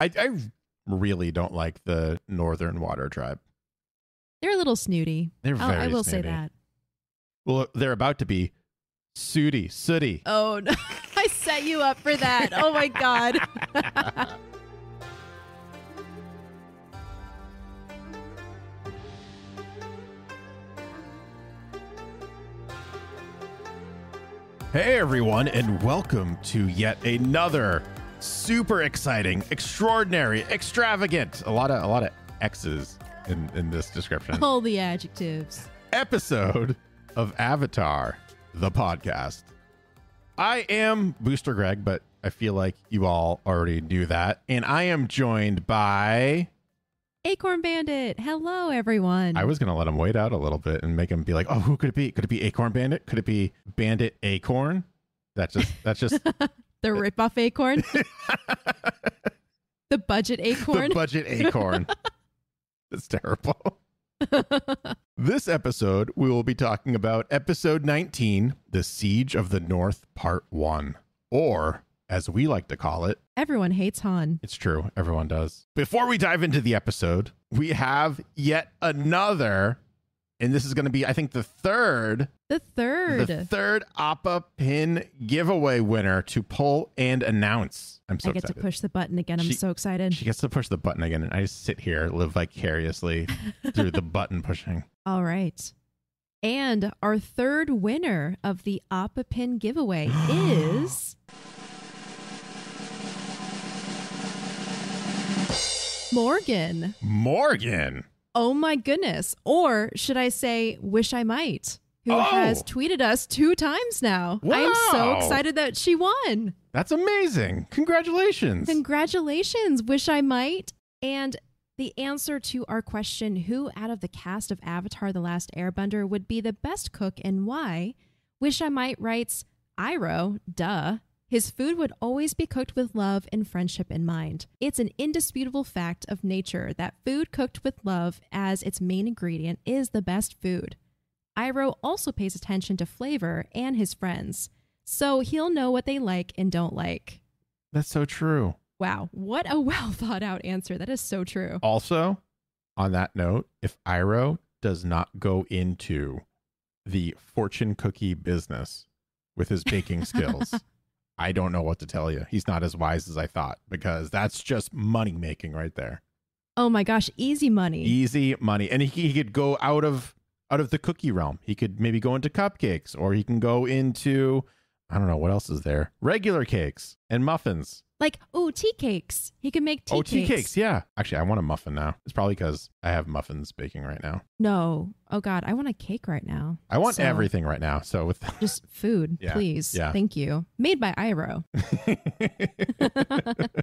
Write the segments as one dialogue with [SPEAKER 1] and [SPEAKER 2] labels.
[SPEAKER 1] I, I really don't like the Northern Water Tribe.
[SPEAKER 2] They're a little snooty. They're very. i I will snooty. say that.
[SPEAKER 1] Well, they're about to be sooty, sooty.
[SPEAKER 2] Oh no! I set you up for that. Oh my god.
[SPEAKER 1] hey everyone, and welcome to yet another super exciting, extraordinary, extravagant. A lot of a lot of X's in, in this description.
[SPEAKER 2] All the adjectives.
[SPEAKER 1] Episode of Avatar, the podcast. I am Booster Greg, but I feel like you all already knew that. And I am joined by
[SPEAKER 2] Acorn Bandit. Hello, everyone. I was
[SPEAKER 1] going to let him wait out a little bit and make him be like, oh, who could it be? Could it be Acorn Bandit? Could it be Bandit Acorn? That's just, that's just
[SPEAKER 2] The uh, ripoff acorn. the budget acorn. The budget acorn.
[SPEAKER 1] That's terrible. this episode, we will be talking about episode 19, The Siege of the North, part one, or as we like to call it,
[SPEAKER 2] everyone hates Han.
[SPEAKER 1] It's true. Everyone does. Before we dive into the episode, we have yet another and this is going to be, I think, the third, the third, the third Oppa pin giveaway winner to pull and announce. I'm so I get excited. to push
[SPEAKER 2] the button again. I'm she, so excited. She
[SPEAKER 1] gets to push the button again, and I just sit here, live vicariously through the button pushing.
[SPEAKER 2] All right. And our third winner of the Oppa pin giveaway is. Morgan.
[SPEAKER 1] Morgan.
[SPEAKER 2] Oh my goodness. Or should I say, wish I might, who oh. has tweeted us two times now. Wow. I am so excited that she won.
[SPEAKER 1] That's amazing.
[SPEAKER 2] Congratulations. Congratulations, wish I might. And the answer to our question, who out of the cast of Avatar The Last Airbender would be the best cook and why? Wish I Might writes, Iro, duh. His food would always be cooked with love and friendship in mind. It's an indisputable fact of nature that food cooked with love as its main ingredient is the best food. Iro also pays attention to flavor and his friends, so he'll know what they like and don't like.
[SPEAKER 1] That's so true.
[SPEAKER 2] Wow, what a well thought out answer. That is so true.
[SPEAKER 1] Also, on that note, if Iro does not go into the fortune cookie business with his baking skills, I don't know what to tell you. He's not as wise as I thought because that's just money making right there. Oh
[SPEAKER 2] my gosh, easy money.
[SPEAKER 1] Easy money. And he, he could go out of out of the cookie realm. He could maybe go into cupcakes or he can go into I don't know what else is there. Regular cakes and muffins.
[SPEAKER 2] Like oh, tea cakes. He can make tea. Oh, cakes. tea cakes.
[SPEAKER 1] Yeah. Actually, I want a muffin now. It's probably because I have muffins baking right now.
[SPEAKER 2] No. Oh God, I want a cake right now. I want so, everything
[SPEAKER 1] right now. So with just food, yeah, please. Yeah. Thank
[SPEAKER 2] you. Made by Iro.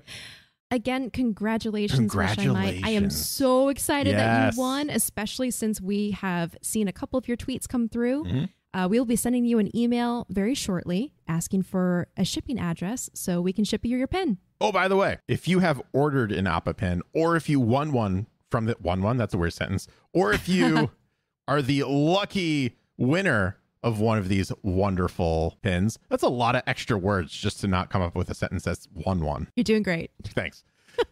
[SPEAKER 2] again, congratulations, congratulations. I, I, am so excited yes. that you won, especially since we have seen a couple of your tweets come through. Mm-hmm. Uh, we'll be sending you an email very shortly asking for a shipping address so we can ship you your pen.
[SPEAKER 1] Oh, by the way, if you have ordered an Appa pen or if you won one from the one one, that's a weird sentence, or if you are the lucky winner of one of these wonderful pins, that's a lot of extra words just to not come up with a sentence that's one one. You're doing great. Thanks.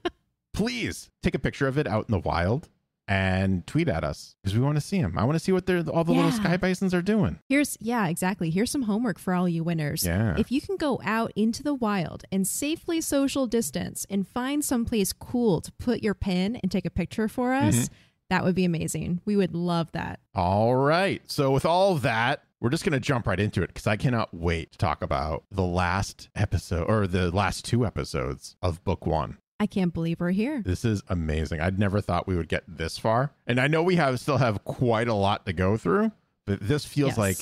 [SPEAKER 1] Please take a picture of it out in the wild and tweet at us because we want to see them. I want to see what they're all the yeah. little sky bisons are doing.
[SPEAKER 2] Here's yeah, exactly. Here's some homework for all you winners. Yeah. If you can go out into the wild and safely social distance and find someplace cool to put your pin and take a picture for mm-hmm. us, mm-hmm. that would be amazing. We would love that.
[SPEAKER 1] All right. So with all that, we're just going to jump right into it because I cannot wait to talk about the last episode or the last two episodes of book one.
[SPEAKER 2] I can't believe we're here.
[SPEAKER 1] This is amazing. I'd never thought we would get this far. And I know we have still have quite a lot to go through, but this feels yes. like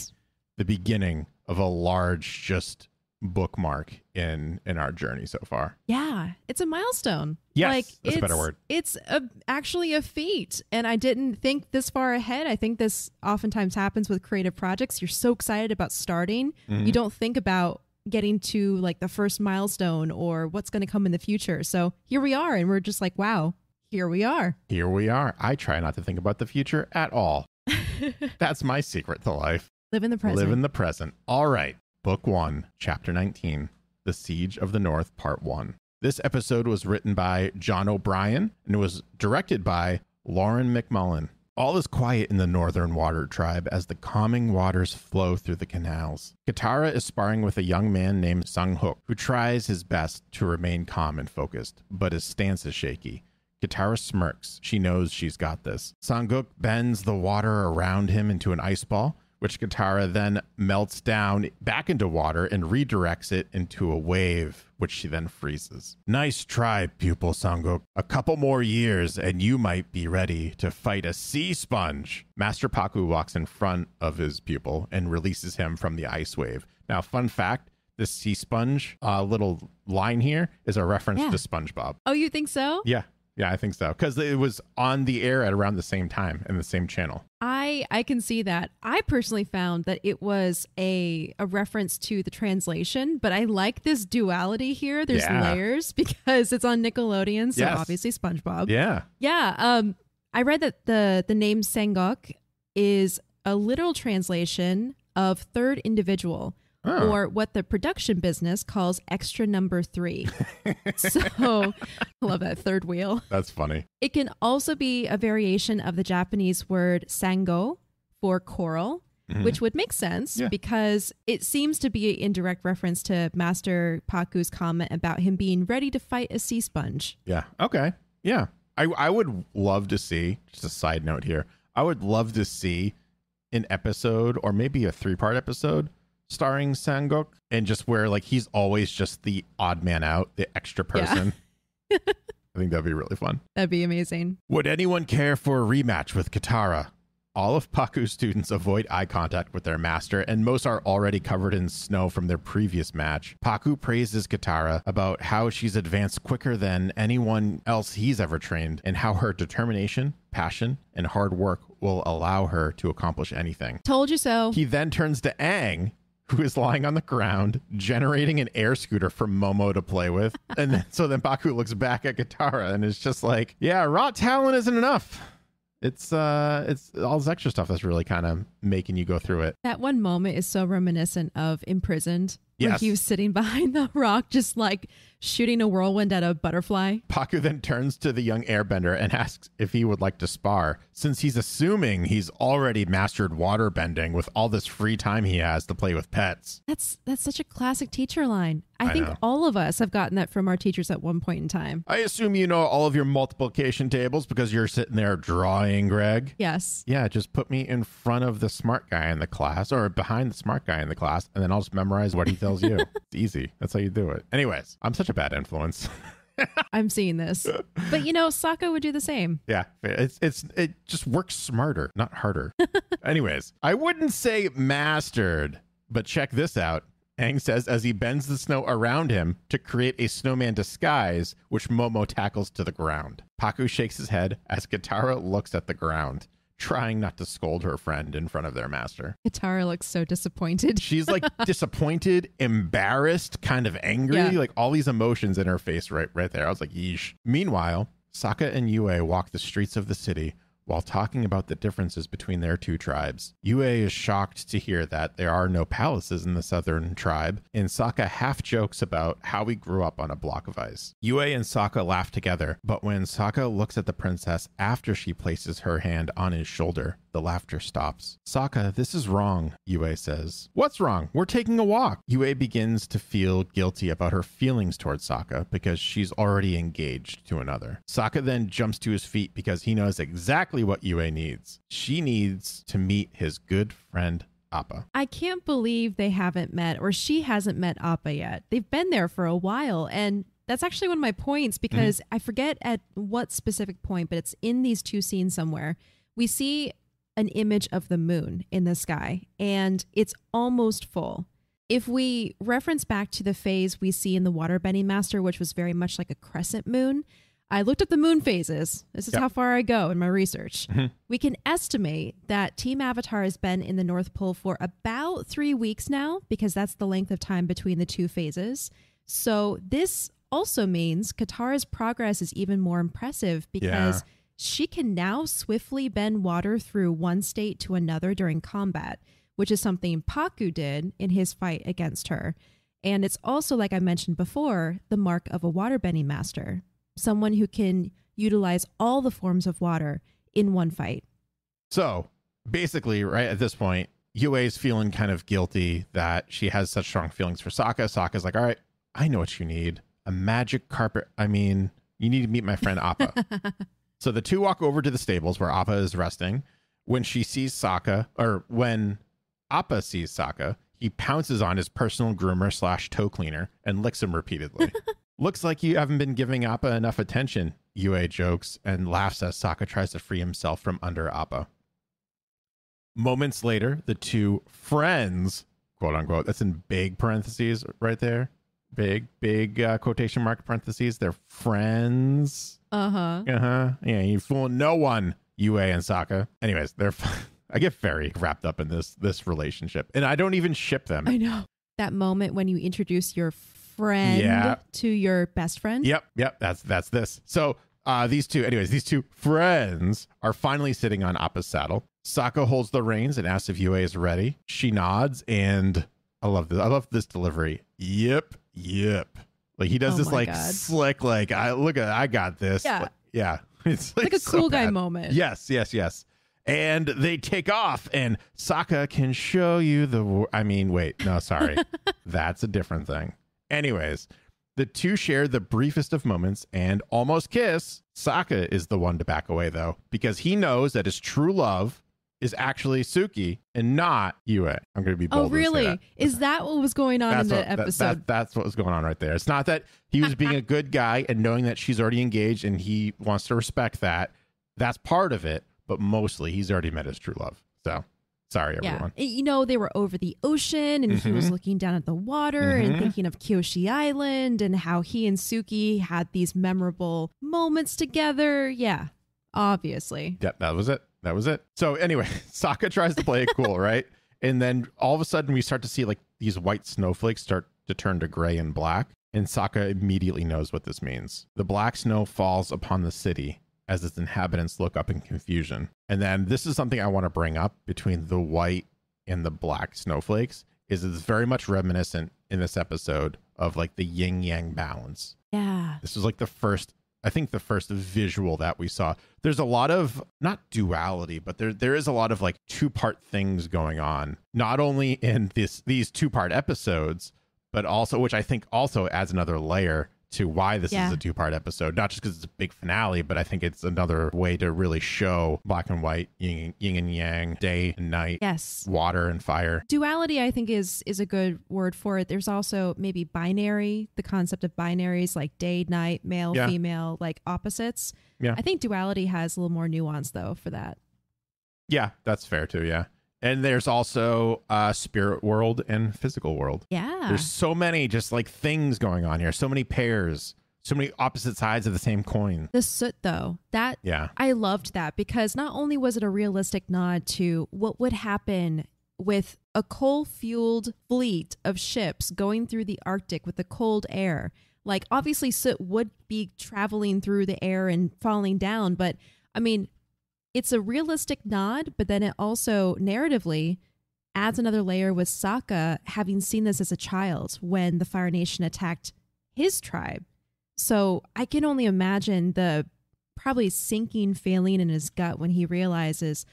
[SPEAKER 1] the beginning of a large just bookmark in in our journey so far.
[SPEAKER 2] Yeah, it's a milestone. Yes,
[SPEAKER 1] like, that's a better word.
[SPEAKER 2] It's a, actually a feat, and I didn't think this far ahead. I think this oftentimes happens with creative projects. You're so excited about starting, mm-hmm. you don't think about getting to like the first milestone or what's going to come in the future. So here we are. And we're just like, wow, here we are.
[SPEAKER 1] Here we are. I try not to think about the future at all. That's my secret to life.
[SPEAKER 2] Live in the present. Live in the
[SPEAKER 1] present. All right. Book one, chapter 19 The Siege of the North, part one. This episode was written by John O'Brien and it was directed by Lauren McMullen. All is quiet in the Northern Water Tribe as the calming waters flow through the canals. Katara is sparring with a young man named Sung Hook, who tries his best to remain calm and focused, but his stance is shaky. Katara smirks. She knows she's got this. Sanguk bends the water around him into an ice ball, which Katara then melts down back into water and redirects it into a wave, which she then freezes. Nice try, pupil Sango. A couple more years, and you might be ready to fight a sea sponge. Master Paku walks in front of his pupil and releases him from the ice wave. Now, fun fact this sea sponge uh, little line here is a reference yeah. to SpongeBob.
[SPEAKER 2] Oh, you think so?
[SPEAKER 1] Yeah. Yeah, I think so because it was on the air at around the same time in the same channel.
[SPEAKER 2] I I can see that. I personally found that it was a a reference to the translation, but I like this duality here. There's yeah. layers because it's on Nickelodeon, so yes. obviously SpongeBob. Yeah, yeah. Um, I read that the the name Sengok is a literal translation of third individual. Oh. or what the production business calls extra number three. so I love that third wheel. That's funny. It can also be a variation of the Japanese word sango for coral. Mm-hmm. Which would make sense yeah. because it seems to be in direct reference to Master Paku's comment about him being ready to fight a sea sponge.
[SPEAKER 1] Yeah. Okay. Yeah. I, I would love to see, just a side note here, I would love to see an episode or maybe a three part episode starring Sangok and just where like he's always just the odd man out, the extra person. Yeah. I think that'd be really fun.
[SPEAKER 2] That'd be amazing.
[SPEAKER 1] Would anyone care for a rematch with Katara? All of Paku's students avoid eye contact with their master, and most are already covered in snow from their previous match. Paku praises Katara about how she's advanced quicker than anyone else he's ever trained, and how her determination, passion, and hard work will allow her to accomplish anything.
[SPEAKER 2] Told you so.
[SPEAKER 1] He then turns to Aang who is lying on the ground generating an air scooter for Momo to play with. and then, so then Baku looks back at Katara and is just like, yeah, rot talent isn't enough. It's uh it's all this extra stuff that's really kind of making you go through it.
[SPEAKER 2] That one moment is so reminiscent of Imprisoned Yes. Where he was sitting behind the rock, just like shooting a whirlwind at a butterfly.
[SPEAKER 1] Paku then turns to the young airbender and asks if he would like to spar, since he's assuming he's already mastered water bending with all this free time he has to play with pets.
[SPEAKER 2] That's that's such a classic teacher line. I, I think know. all of us have gotten that from our teachers at one point in time.
[SPEAKER 1] I assume you know all of your multiplication tables because you're sitting there drawing, Greg. Yes. Yeah, just put me in front of the smart guy in the class or behind the smart guy in the class, and then I'll just memorize what he tells you. it's easy. That's how you do it. Anyways, I'm such a bad influence.
[SPEAKER 2] I'm seeing this. But you know, Saka would do the same.
[SPEAKER 1] Yeah. It's it's it just works smarter, not harder. Anyways, I wouldn't say mastered, but check this out. Aang says as he bends the snow around him to create a snowman disguise, which Momo tackles to the ground. Paku shakes his head as Katara looks at the ground trying not to scold her friend in front of their master. Katara looks so disappointed. She's like disappointed, embarrassed, kind of angry, yeah. like all these emotions in her face right right there. I was like, yeesh. Meanwhile, Sokka and Yue walk the streets of the city while talking about the differences between their two tribes. Yue is shocked to hear that there are no palaces in the southern tribe, and Sokka half jokes about how he grew up on a block of ice. Yue and Sokka laugh together, but when Sokka looks at the princess after she places her hand on his shoulder, the laughter stops. Saka, this is wrong, Yue says. What's wrong? We're taking a walk. Yue begins to feel guilty about her feelings towards Saka because she's already engaged to another. Saka then jumps to his feet because he knows exactly what Yue needs. She needs to meet his good friend Appa.
[SPEAKER 2] I can't believe they haven't met or she hasn't met Appa yet. They've been there for a while and that's actually one of my points mm-hmm. because mm-hmm. I forget at what specific point, but it's in these two scenes somewhere. We see an image of the moon in the sky, and it's almost full. If we reference back to the phase we see in the Water Bending Master, which was very much like a crescent moon, I looked up the moon phases. This is yep. how far I go in my research. Mm-hmm. We can estimate that Team Avatar has been in the North Pole for about three weeks now, because that's the length of time between the two phases. So this also means Qatar's progress is even more impressive because. Yeah she can now swiftly bend water through one state to another during combat, which is something Paku did in his fight against her. And it's also, like I mentioned before, the mark of a waterbending master, someone who can utilize all the forms of water in one fight.
[SPEAKER 1] So basically, right at this point, Yue is feeling kind of guilty that she has such strong feelings for Sokka. Sokka's like, all right, I know what you need. A magic carpet. I mean, you need to meet my friend Appa. So the two walk over to the stables where Appa is resting. When she sees Sokka, or when Appa sees Sokka, he pounces on his personal groomer slash toe cleaner and licks him repeatedly. Looks like you haven't been giving Appa enough attention, Yue jokes and laughs as Sokka tries to free himself from under Appa. Moments later, the two friends, quote unquote, that's in big parentheses right there, big big uh, quotation mark parentheses they're friends uh-huh uh-huh yeah you fool no one ua and saka anyways they're i get very wrapped up in this this relationship and i don't even ship them i
[SPEAKER 2] know that moment when you introduce your friend yeah. to your best friend
[SPEAKER 1] yep yep that's that's this so uh, these two, anyways, these two friends are finally sitting on Appa's saddle. Saka holds the reins and asks if UA is ready. She nods, and I love this. I love this delivery. Yep, yep. Like he does oh this like God. slick, like I look at, I got this. Yeah, like, yeah. It's like, like a so cool bad. guy moment. Yes, yes, yes. And they take off, and Sokka can show you the. I mean, wait, no, sorry, that's a different thing. Anyways, the two share the briefest of moments and almost kiss. Sokka is the one to back away though, because he knows that his true love is actually Suki and not Yue. I'm going to be oh, bold. Oh, really? That.
[SPEAKER 2] Is that what was going on that's in what, the episode? That, that,
[SPEAKER 1] that's what was going on right there. It's not that he was being a good guy and knowing that she's already engaged and he wants to respect that. That's part of it, but mostly he's already met his true love. So sorry, everyone. Yeah.
[SPEAKER 2] You know, they were over the ocean and mm-hmm. he was mm-hmm. looking down at the water mm-hmm. and thinking of Kyoshi Island and how he and Suki had these memorable moments together. Yeah, obviously.
[SPEAKER 1] Yep, that was it that was it. So anyway, Sokka tries to play it cool, right? And then all of a sudden we start to see like these white snowflakes start to turn to gray and black. And Sokka immediately knows what this means. The black snow falls upon the city as its inhabitants look up in confusion. And then this is something I want to bring up between the white and the black snowflakes is it's very much reminiscent in this episode of like the yin yang balance. Yeah. This was like the first I think the first visual that we saw. There's a lot of not duality, but there there is a lot of like two part things going on. Not only in this these two part episodes, but also which I think also adds another layer to why this yeah. is a two part episode, not just because it's a big finale, but I think it's another way to really show black and white, yin, yin and yang, day and night, yes, water and fire.
[SPEAKER 2] Duality, I think, is is a good word for it. There's also maybe binary, the concept of binaries like day, night, male, yeah. female, like opposites. Yeah, I think duality has a little more nuance though for that.
[SPEAKER 1] Yeah, that's fair too. Yeah. And there's also uh, spirit world and physical world. Yeah. There's so many just like things going on here. So many pairs, so many opposite sides of the same coin.
[SPEAKER 2] The soot though, that yeah. I loved that because not only was it a realistic nod to what would happen with a coal fueled fleet of ships going through the Arctic with the cold air. Like obviously soot would be traveling through the air and falling down, but I mean, it's a realistic nod, but then it also narratively adds another layer with Sokka having seen this as a child when the Fire Nation attacked his tribe. So I can only imagine the probably sinking feeling in his gut when he realizes,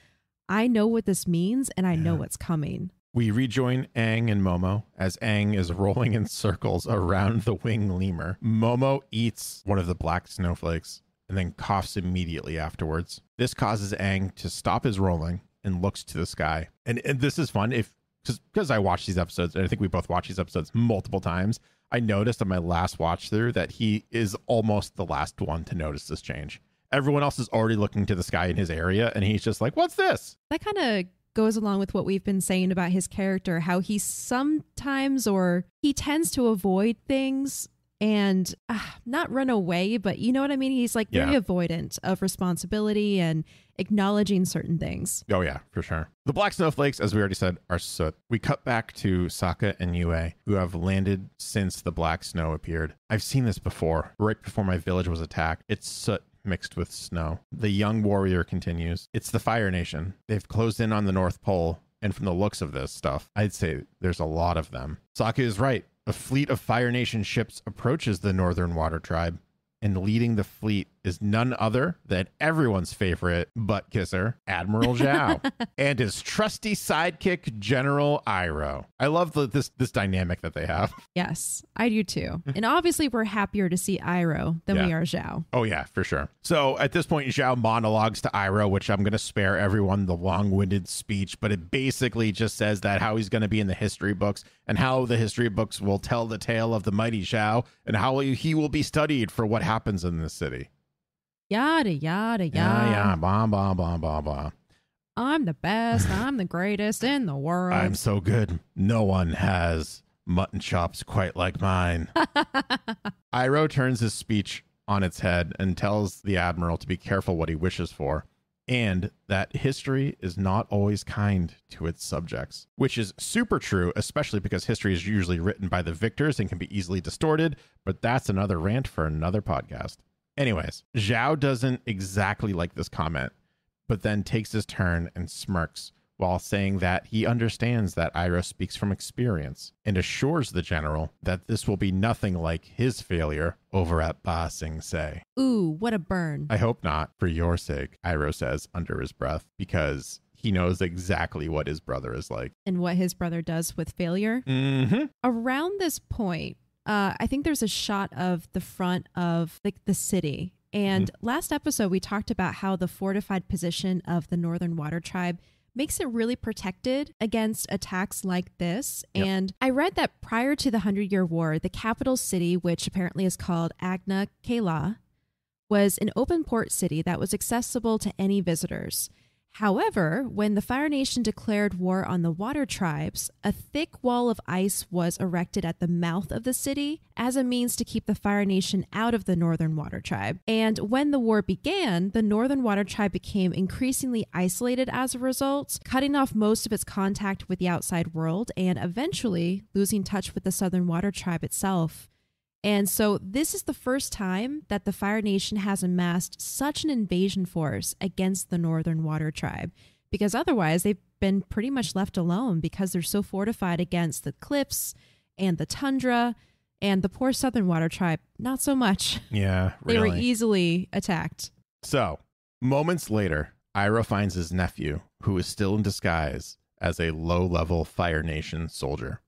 [SPEAKER 2] I know what this means and I yeah. know what's coming.
[SPEAKER 1] We rejoin Ang and Momo as Ang is rolling in circles around the wing lemur. Momo eats one of the black snowflakes and then coughs immediately afterwards. This causes Ang to stop his rolling and looks to the sky. And, and this is fun if because I watch these episodes, and I think we both watch these episodes multiple times. I noticed on my last watch through that he is almost the last one to notice this change. Everyone else is already looking to the sky in his area, and he's just like, "What's this?"
[SPEAKER 2] That kind of goes along with what we've been saying about his character, how he sometimes or he tends to avoid things and uh, not run away, but you know what I mean? He's like yeah. very avoidant of responsibility and acknowledging certain things.
[SPEAKER 1] Oh, yeah, for sure. The black snowflakes, as we already said, are soot. We cut back to Saka and Yue, who have landed since the black snow appeared. I've seen this before, right before my village was attacked. It's soot mixed with snow. The young warrior continues It's the Fire Nation. They've closed in on the North Pole. And from the looks of this stuff, I'd say there's a lot of them. Saka is right. A fleet of Fire Nation ships approaches the Northern Water Tribe, and leading the fleet is none other than everyone's favorite butt kisser, Admiral Zhao, and his trusty sidekick, General Iro. I love the, this this dynamic that they have.
[SPEAKER 2] Yes, I do too. and obviously, we're happier to see Iro than yeah. we are Zhao.
[SPEAKER 1] Oh yeah, for sure. So at this point, Zhao monologues to Iro, which I'm going to spare everyone the long-winded speech, but it basically just says that how he's going to be in the history books and how the history books will tell the tale of the mighty Zhao and how he will be studied for what happens in this city.
[SPEAKER 2] Yada, yada, yada. Yeah,
[SPEAKER 1] yeah. blah blah blah blah blah.
[SPEAKER 2] I'm the best. I'm the greatest in the world. I'm
[SPEAKER 1] so good. No one has mutton chops quite like mine. Iro turns his speech on its head and tells the admiral to be careful what he wishes for and that history is not always kind to its subjects, which is super true, especially because history is usually written by the victors and can be easily distorted. But that's another rant for another podcast. Anyways, Zhao doesn't exactly like this comment, but then takes his turn and smirks while saying that he understands that Iro speaks from experience and assures the general that this will be nothing like his failure over at Ba Sing Se.
[SPEAKER 2] Ooh, what a burn. I
[SPEAKER 1] hope not, for your sake, Iro says under his breath, because he knows exactly what his brother is like.
[SPEAKER 2] And what his brother does with failure. Mm-hmm. Around this point, uh, I think there's a shot of the front of like the city. And mm-hmm. last episode, we talked about how the fortified position of the Northern Water Tribe makes it really protected against attacks like this. Yep. And I read that prior to the Hundred Year War, the capital city, which apparently is called Agna Kala, was an open port city that was accessible to any visitors. However, when the Fire Nation declared war on the water tribes, a thick wall of ice was erected at the mouth of the city as a means to keep the Fire Nation out of the Northern Water Tribe. And when the war began, the Northern Water Tribe became increasingly isolated as a result, cutting off most of its contact with the outside world and eventually losing touch with the Southern Water Tribe itself. And so this is the first time that the Fire Nation has amassed such an invasion force against the Northern Water Tribe, because otherwise they've been pretty much left alone because they're so fortified against the cliffs and the tundra and the poor Southern Water Tribe, not so much.
[SPEAKER 1] Yeah, really. they were
[SPEAKER 2] easily attacked.
[SPEAKER 1] So, moments later, Ira finds his nephew, who is still in disguise as a low level Fire Nation soldier.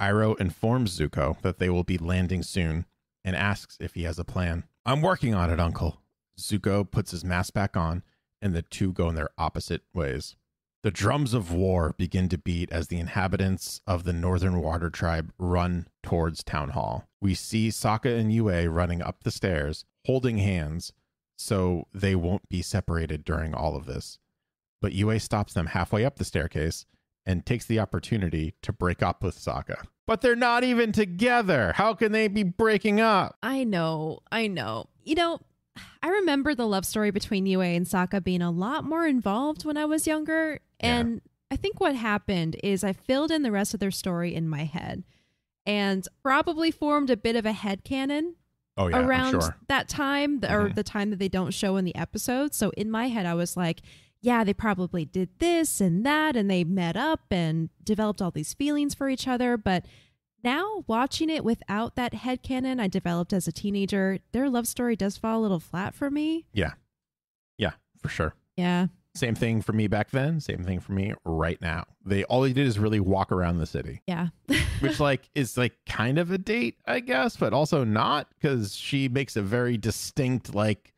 [SPEAKER 1] Iroh informs Zuko that they will be landing soon and asks if he has a plan. I'm working on it, Uncle. Zuko puts his mask back on, and the two go in their opposite ways. The drums of war begin to beat as the inhabitants of the Northern Water Tribe run towards Town Hall. We see Sokka and Yue running up the stairs, holding hands, so they won't be separated during all of this. But Yue stops them halfway up the staircase and takes the opportunity to break up with Sokka. But they're not even together. How can they be breaking
[SPEAKER 2] up? I know. I know. You know, I remember the love story between Yue and Sokka being a lot more involved when I was younger. And yeah. I think what happened is I filled in the rest of their story in my head and probably formed a bit of a head cannon. Oh, yeah, around sure. that time or mm-hmm. the time that they don't show in the episode. So in my head, I was like, yeah, they probably did this and that, and they met up and developed all these feelings for each other. But now, watching it without that head headcanon I developed as a teenager, their love story does fall a little flat for me.
[SPEAKER 1] Yeah. Yeah, for sure. Yeah. Same thing for me back then, same thing for me right now. They all they did is really walk around the city. Yeah. which like is like kind of a date, I guess, but also not cuz she makes a very distinct like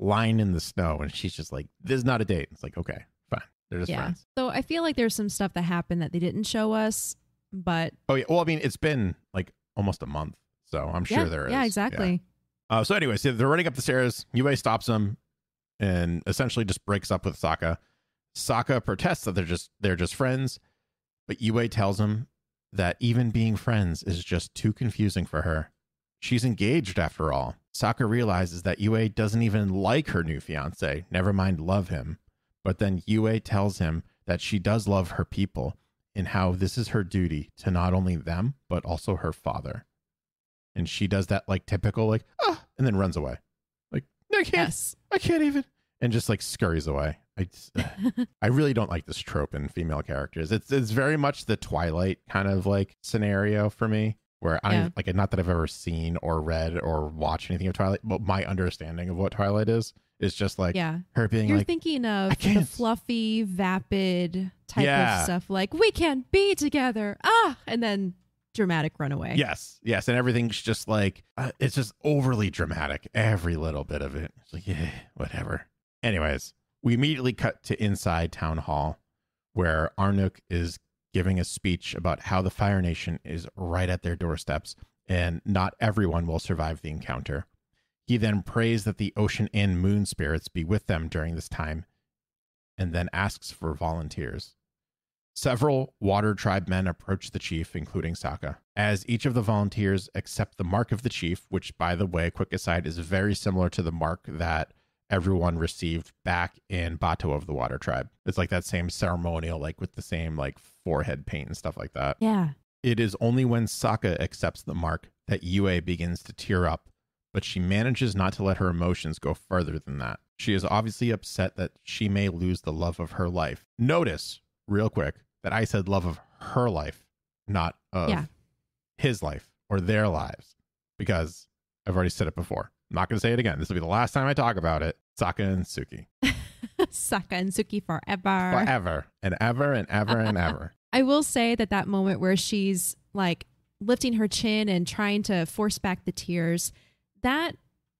[SPEAKER 1] Lying in the snow. And she's just like, this is not a date. It's like, okay, fine. They're just yeah. friends.
[SPEAKER 2] So I feel like there's some stuff that happened that they didn't show us, but.
[SPEAKER 1] Oh, yeah. Well, I mean, it's been like almost a month. So I'm sure yeah, there is. Yeah, exactly. Yeah. Uh, so anyway, so they're running up the stairs. Yue stops them and essentially just breaks up with Saka. Saka protests that they're just they're just friends, but Yue tells him that even being friends is just too confusing for her. She's engaged after all. Saka realizes that Yue doesn't even like her new fiance, never mind love him. But then Yue tells him that she does love her people and how this is her duty to not only them, but also her father. And she does that like typical, like, ah, and then runs away. Like, I can't, yes. I can't even, and just like scurries away. I, just, uh, I really don't like this trope in female characters. It's, it's very much the Twilight kind of like scenario for me where I'm like not that I've ever seen or read or watched anything of Twilight, but my understanding of what Twilight is is just like yeah. her being You're like,
[SPEAKER 2] thinking of the fluffy, vapid type yeah. of stuff like we can't be together. Ah and then dramatic runaway. Yes.
[SPEAKER 1] Yes. And everything's just like uh, it's just overly dramatic, every little bit of it. It's like, yeah, whatever. Anyways, we immediately cut to inside town hall where Arnuk is giving a speech about how the Fire Nation is right at their doorsteps and not everyone will survive the encounter. He then prays that the ocean and moon spirits be with them during this time and then asks for volunteers. Several water tribe men approach the chief, including Sokka, As each of the volunteers accept the mark of the chief, which, by the way, quick aside, is very similar to the mark that everyone received back in Bato of the Water Tribe. It's like that same ceremonial, like with the same like forehead paint and stuff like that. Yeah. It is only when Sokka accepts the mark that Yue begins to tear up, but she manages not to let her emotions go further than that. She is obviously upset that she may lose the love of her life. Notice, real quick, that I said love of her life, not of yeah. his life or their lives, because I've already said it before. I'm not going to say it again. This will be the last time I talk about it. Saka and Suki.
[SPEAKER 2] Saka and Suki forever. Forever
[SPEAKER 1] and ever and ever and ever.
[SPEAKER 2] I will say that that moment where she's like lifting her chin and trying to force back the tears, that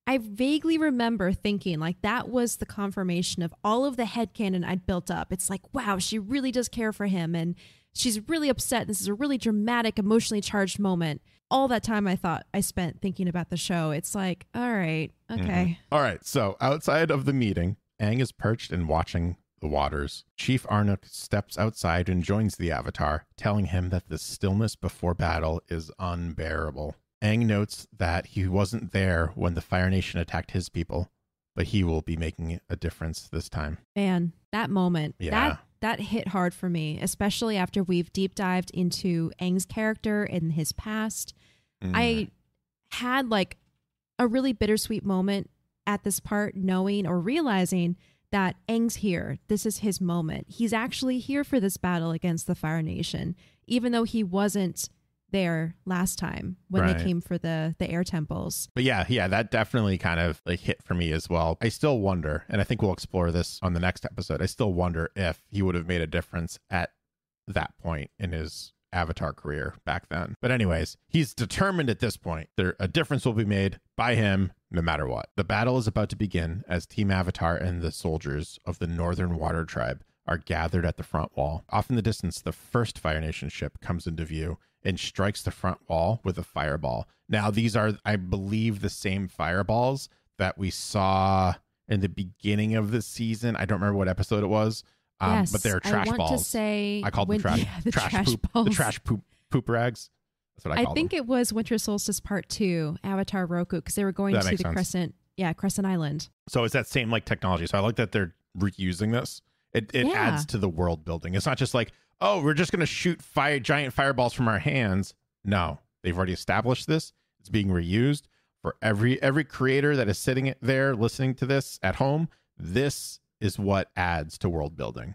[SPEAKER 2] I vaguely remember thinking like that was the confirmation of all of the headcanon I'd built up. It's like, wow, she really does care for him and she's really upset. This is a really dramatic, emotionally charged moment all that time I thought I spent thinking about the show, it's like, all right, okay. Mm-hmm.
[SPEAKER 1] All right. So outside of the meeting, Ang is perched and watching the waters. Chief Arnuk steps outside and joins the Avatar, telling him that the stillness before battle is unbearable. Ang notes that he wasn't there when the Fire Nation attacked his people, but he will be making a difference this time.
[SPEAKER 2] Man, that moment. Yeah. That that hit hard for me, especially after we've deep dived into Aang's character and his past. Mm. I had like a really bittersweet moment at this part, knowing or realizing that Aang's here. This is his moment. He's actually here for this battle against the Fire Nation, even though he wasn't there last time when right. they came for the the air temples.
[SPEAKER 1] But yeah, yeah, that definitely kind of like hit for me as well. I still wonder, and I think we'll explore this on the next episode. I still wonder if he would have made a difference at that point in his avatar career back then. But anyways, he's determined at this point there a difference will be made by him no matter what. The battle is about to begin as Team Avatar and the soldiers of the Northern Water Tribe are gathered at the front wall. Off in the distance, the first Fire Nation ship comes into view and strikes the front wall with a fireball. Now, these are, I believe, the same fireballs that we saw in the beginning of the season. I don't remember what episode it was, um, yes, but they're trash I want balls. To say I called them trash, yeah, the trash, trash poop, balls. the trash poop poop rags. That's what I, I think
[SPEAKER 2] them. it was Winter Solstice Part Two, Avatar Roku, because they were going that to the sense. Crescent, yeah, Crescent Island.
[SPEAKER 1] So it's that same like technology. So I like that they're reusing this it it yeah. adds to the world building. It's not just like, oh, we're just gonna shoot fire giant fireballs from our hands. No, they've already established this. It's being reused for every every creator that is sitting there listening to this at home. This is what adds to world building.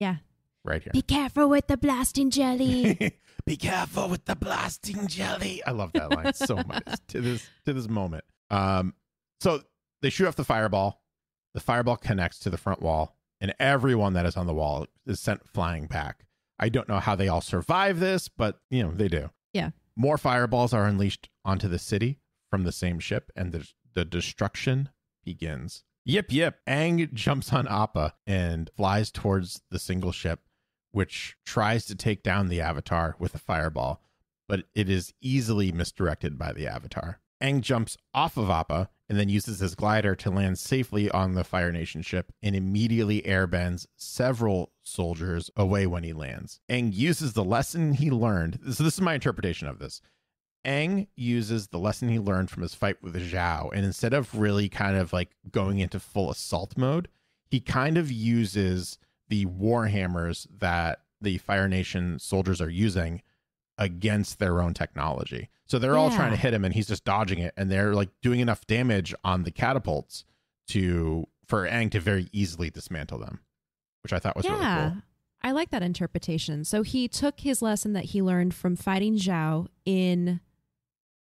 [SPEAKER 1] Yeah. Right here. Be
[SPEAKER 2] careful with the blasting jelly.
[SPEAKER 1] Be careful with the blasting jelly. I love that line so much to this to this moment. Um, so they shoot off the fireball. The fireball connects to the front wall and everyone that is on the wall is sent flying back. I don't know how they all survive this, but you know, they do. Yeah. More fireballs are unleashed onto the city from the same ship, and the, the destruction begins. Yip, yip. Aang jumps on Appa and flies towards the single ship, which tries to take down the Avatar with a fireball, but it is easily misdirected by the Avatar. Aang jumps off of Appa and then uses his glider to land safely on the Fire Nation ship and immediately airbends several soldiers away when he lands. Aang uses the lesson he learned. So, this is my interpretation of this. Aang uses the lesson he learned from his fight with Zhao, and instead of really kind of like going into full assault mode, he kind of uses the warhammers that the Fire Nation soldiers are using against their own technology. So they're yeah. all trying to hit him and he's just dodging it and they're like doing enough damage on the catapults to for Ang to very easily dismantle them, which I thought was yeah. really cool.
[SPEAKER 2] I like that interpretation. So he took his lesson that he learned from fighting Zhao in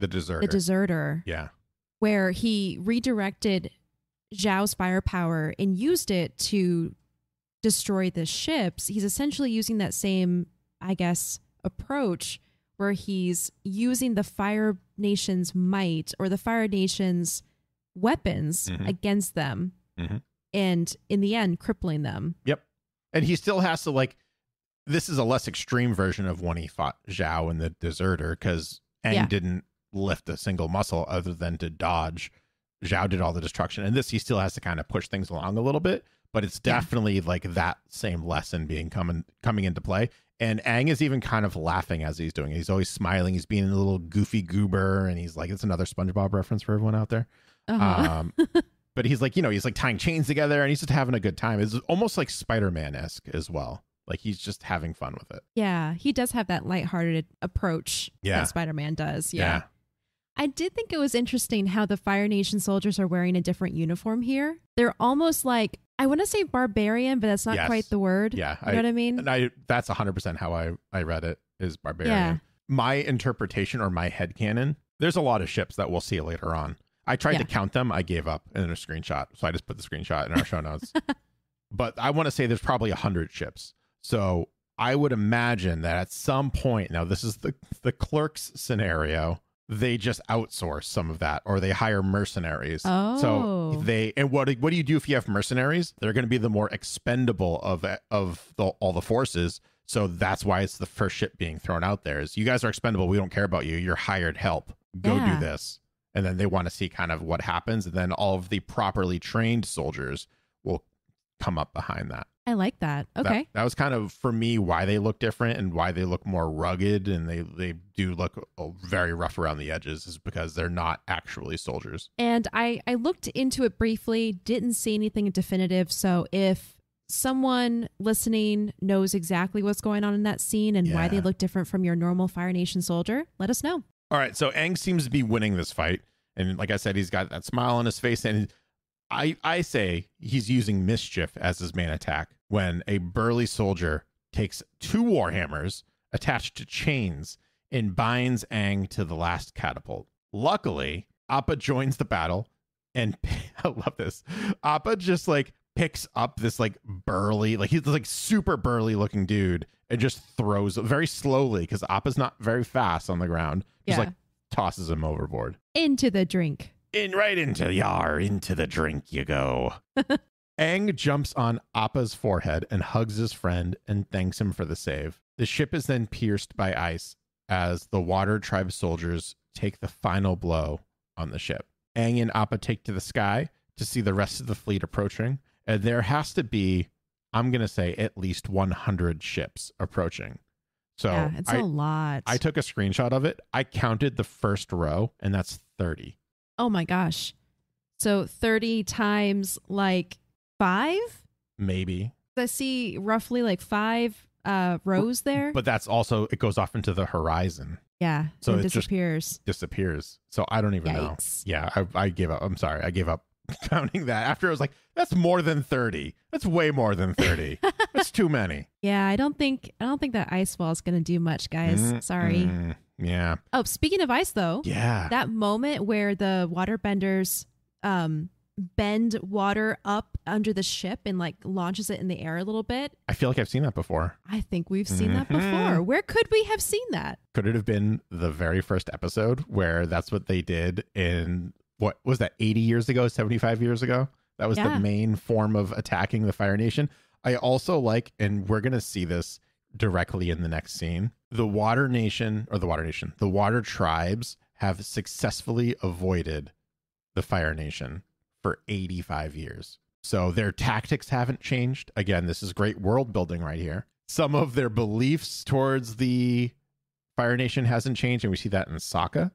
[SPEAKER 1] The Deserter. The Deserter. Yeah.
[SPEAKER 2] Where he redirected Zhao's firepower and used it to destroy the ships. He's essentially using that same, I guess, approach where he's using the Fire Nation's might or the Fire Nation's weapons mm-hmm. against them mm-hmm. and in the end crippling them.
[SPEAKER 1] Yep. And he still has to like this is a less extreme version of when he fought Zhao and the deserter because Eng yeah. didn't lift a single muscle other than to dodge. Zhao did all the destruction. And this he still has to kind of push things along a little bit, but it's definitely yeah. like that same lesson being coming coming into play. And Ang is even kind of laughing as he's doing it. He's always smiling. He's being a little goofy goober, and he's like, "It's another SpongeBob reference for everyone out there." Uh-huh. Um, but he's like, you know, he's like tying chains together, and he's just having a good time. It's almost like Spider Man esque as well. Like he's just having fun with it.
[SPEAKER 2] Yeah, he does have that lighthearted approach yeah. that Spider Man does. Yeah. yeah. I did think it was interesting how the Fire Nation soldiers are wearing a different uniform here. They're almost like I want to say barbarian, but that's not Yes. quite the word. Yeah, You I- know what I mean? and
[SPEAKER 1] I that's 100% how I I read it is barbarian. Yeah. My interpretation or my headcanon, there's a lot of ships that we'll see later on. I tried Yeah. to count them, I gave up in a screenshot, so I just put the screenshot in our show notes. but I want to say there's probably 100 ships. So I would imagine that at some point, now this is the the clerk's scenario, they just outsource some of that or they hire mercenaries. Oh. So they and what what do you do if you have mercenaries? They're going to be the more expendable of of the, all the forces. So that's why it's the first ship being thrown out there is you guys are expendable. We don't care about you. You're hired help. Go yeah. do this. And then they want to see kind of what happens. And then all of the properly trained soldiers will come up behind that.
[SPEAKER 2] I like that. Okay. That,
[SPEAKER 1] that, was kind of for me why they look different and why they look more rugged and they they do look uh, very rough around the edges is because they're not actually soldiers.
[SPEAKER 2] And I I looked into it briefly, didn't see anything definitive, so if someone listening knows exactly what's going on in that scene and yeah. why they look different from your normal Fire Nation soldier, let us know.
[SPEAKER 1] All right, so Ang seems to be winning this fight and like I said he's got that smile on his face and I, I say he's using mischief as his main attack when a burly soldier takes two warhammers attached to chains and binds Ang to the last catapult. Luckily, Appa joins the battle and I love this. Appa just like picks up this like burly, like he's like super burly looking dude and just throws very slowly because Appa's not very fast on the ground. Just yeah. like tosses him overboard.
[SPEAKER 2] Into the drink
[SPEAKER 1] in right into the yar, into the drink you go. Ang jumps on Appa's forehead and hugs his friend and thanks him for the save. The ship is then pierced by ice as the Water Tribe soldiers take the final blow on the ship. Ang and Appa take to the sky to see the rest of the fleet approaching, and there has to be, I'm going to say, at least 100 ships approaching. So yeah, it's I, a lot. I took a screenshot of it. I counted the first row, and that's 30.
[SPEAKER 2] Oh my gosh. So 30 times like five? Maybe. I see roughly like five uh, rows there.
[SPEAKER 1] But that's also, it goes off into the horizon. Yeah. So it, disappears. disappears. So I don't even Yikes. know. Yeah. I, I gave up. I'm sorry. I gave up counting that after I was like, that's more than 30. That's way more than 30. that's too many.
[SPEAKER 2] Yeah. I don't think, I don't think that ice wall is going to do much, guys. Mm-mm. Sorry. Yeah. Oh, speaking of ice though. Yeah. That moment where the waterbenders um bend water up under the ship and like launches it in the air a little bit.
[SPEAKER 1] I feel like I've seen that before.
[SPEAKER 2] I think we've seen mm-hmm. that before. Where could we have seen that?
[SPEAKER 1] Could it have been the very first episode where that's what they did in what was that 80 years ago, 75 years ago? That was yeah. the main form of attacking the Fire Nation. I also like and we're going to see this directly in the next scene. The Water Nation, or the Water Nation, the Water Tribes have successfully avoided the Fire Nation for 85 years. So their tactics haven't changed. Again, this is great world building right here. Some of their beliefs towards the Fire Nation hasn't changed, and we see that in Sokka.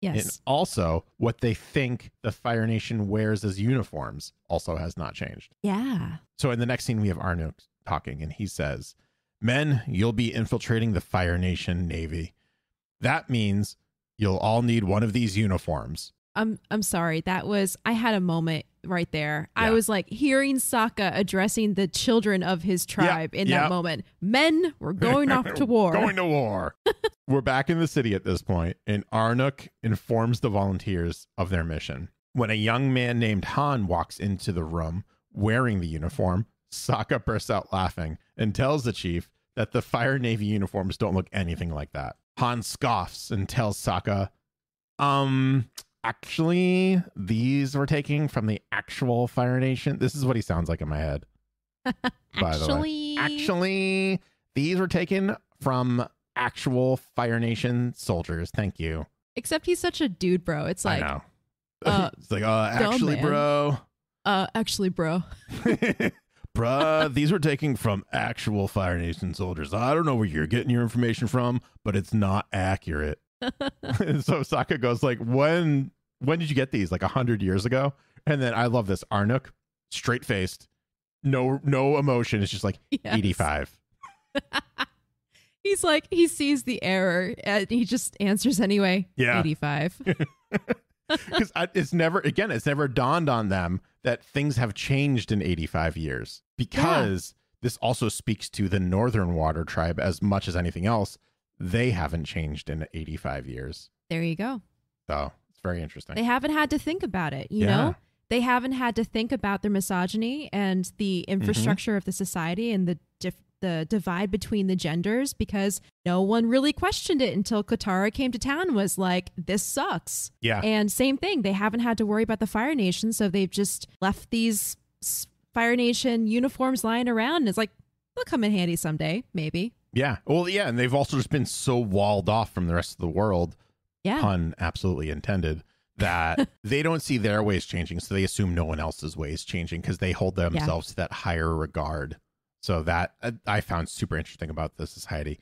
[SPEAKER 1] Yes. And also, what they think the Fire Nation wears as uniforms also has not changed. Yeah. So in the next scene, we have Arnuk talking, and he says, Men, you'll be infiltrating the Fire Nation Navy. That means you'll all need one of these uniforms.
[SPEAKER 2] I'm I'm sorry. That was I had a moment right there. Yeah. I was like hearing Sokka addressing the children of his tribe yeah, in yeah. that moment. Men, we're going off to war. Going to
[SPEAKER 1] war. we're back in the city at this point, and Arnuk informs the volunteers of their mission. When a young man named Han walks into the room wearing the uniform, Sokka bursts out laughing and tells the chief that the Fire Navy uniforms don't look anything like that. Han scoffs and tells Sokka, um, actually, these were taken from the actual Fire Nation. This is what he sounds like in my head. actually, actually, these were taken from actual Fire Nation soldiers. Thank you.
[SPEAKER 2] Except he's such a dude, bro. It's like, uh,
[SPEAKER 1] it's like, uh, actually, bro.
[SPEAKER 2] Uh, actually, bro.
[SPEAKER 1] Bruh, these were taken from actual Fire Nation soldiers. I don't know where you're getting your information from, but it's not accurate. and so Sokka goes like, when when did you get these? Like a hundred years ago? And then I love this. Arnuk, straight faced, no no emotion. It's just like yes. 85.
[SPEAKER 2] He's like, he sees the error and he just answers anyway. Yeah. 85.
[SPEAKER 1] Because it's never, again, it's never dawned on them that things have changed in 85 years because yeah. this also speaks to the Northern Water Tribe as much as anything else. They haven't changed in 85 years. There you go. So it's very interesting. They
[SPEAKER 2] haven't had to think about it, you yeah. know? They haven't had to think about their misogyny and the mm-hmm. infrastructure mm-hmm. of the society and the diff- the divide between the genders because no one really questioned it until Katara came to town was like, this sucks. Yeah. And same thing. They haven't had to worry about the Fire Nation. So they've just left these Fire Nation uniforms lying around. And it's like, they'll come in handy someday, maybe.
[SPEAKER 1] Yeah. Well, yeah. And they've also just been so walled off from the rest of the world. Yeah. Pun absolutely intended. that they don't see their ways changing, so they assume no one else's ways changing because they hold themselves yeah. to that higher regard so that uh, I found super interesting about the society.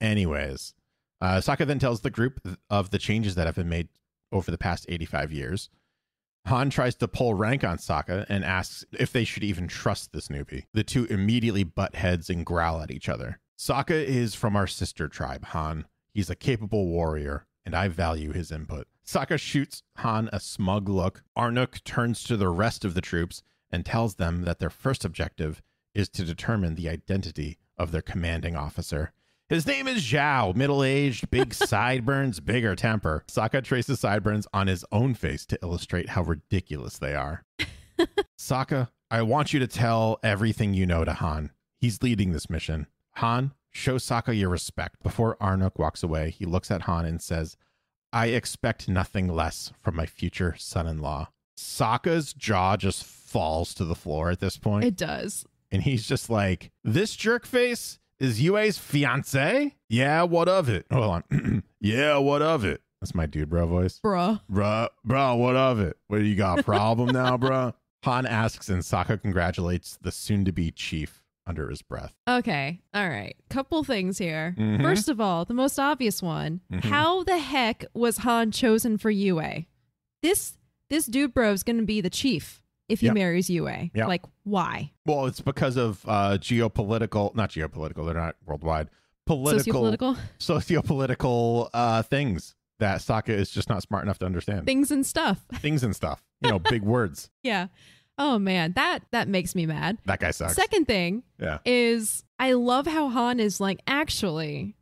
[SPEAKER 1] Anyways, uh, Sokka then tells the group of the changes that have been made over the past 85 years. Han tries to pull rank on Sokka and asks if they should even trust this newbie. The two immediately butt heads and growl at each other. Sokka is from our sister tribe, Han. He's a capable warrior, and I value his input. Sokka shoots Han a smug look. Arnuk turns to the rest of the troops and tells them that their first objective is to determine the identity of their commanding officer. His name is Zhao, middle aged, big sideburns, bigger temper. Sokka traces sideburns on his own face to illustrate how ridiculous they are. Sokka, I want you to tell everything you know to Han. He's leading this mission. Han, show Sokka your respect. Before Arnok walks away, he looks at Han and says, I expect nothing less from my future son in law. Sokka's jaw just falls to the floor at this point. It does and he's just like, "This jerk face is UA's fiance." Yeah, what of it? Hold on. yeah, what of it? That's my dude, bro voice. bro, bro, bro. what of it? What you got? A problem now, bro? Han asks and Sokka congratulates the soon to be chief under his breath.
[SPEAKER 2] Okay. All right. Couple things here. Mm-hmm. First of all, the most obvious one. Mm-hmm. How the heck was Han chosen for UA? This this dude bro is going to be the chief if he yep. marries UA. Yep. Like, why?
[SPEAKER 1] Well, it's because of uh, geopolitical, not geopolitical, they're not worldwide, political, sociopolitical, sociopolitical uh, things that Sokka is just not smart enough to understand.
[SPEAKER 2] Things and stuff.
[SPEAKER 1] Things and stuff. You know, big words.
[SPEAKER 2] Yeah. Oh man, that that makes me mad. That guy sucks. Second thing yeah. is I love how Han is like, actually,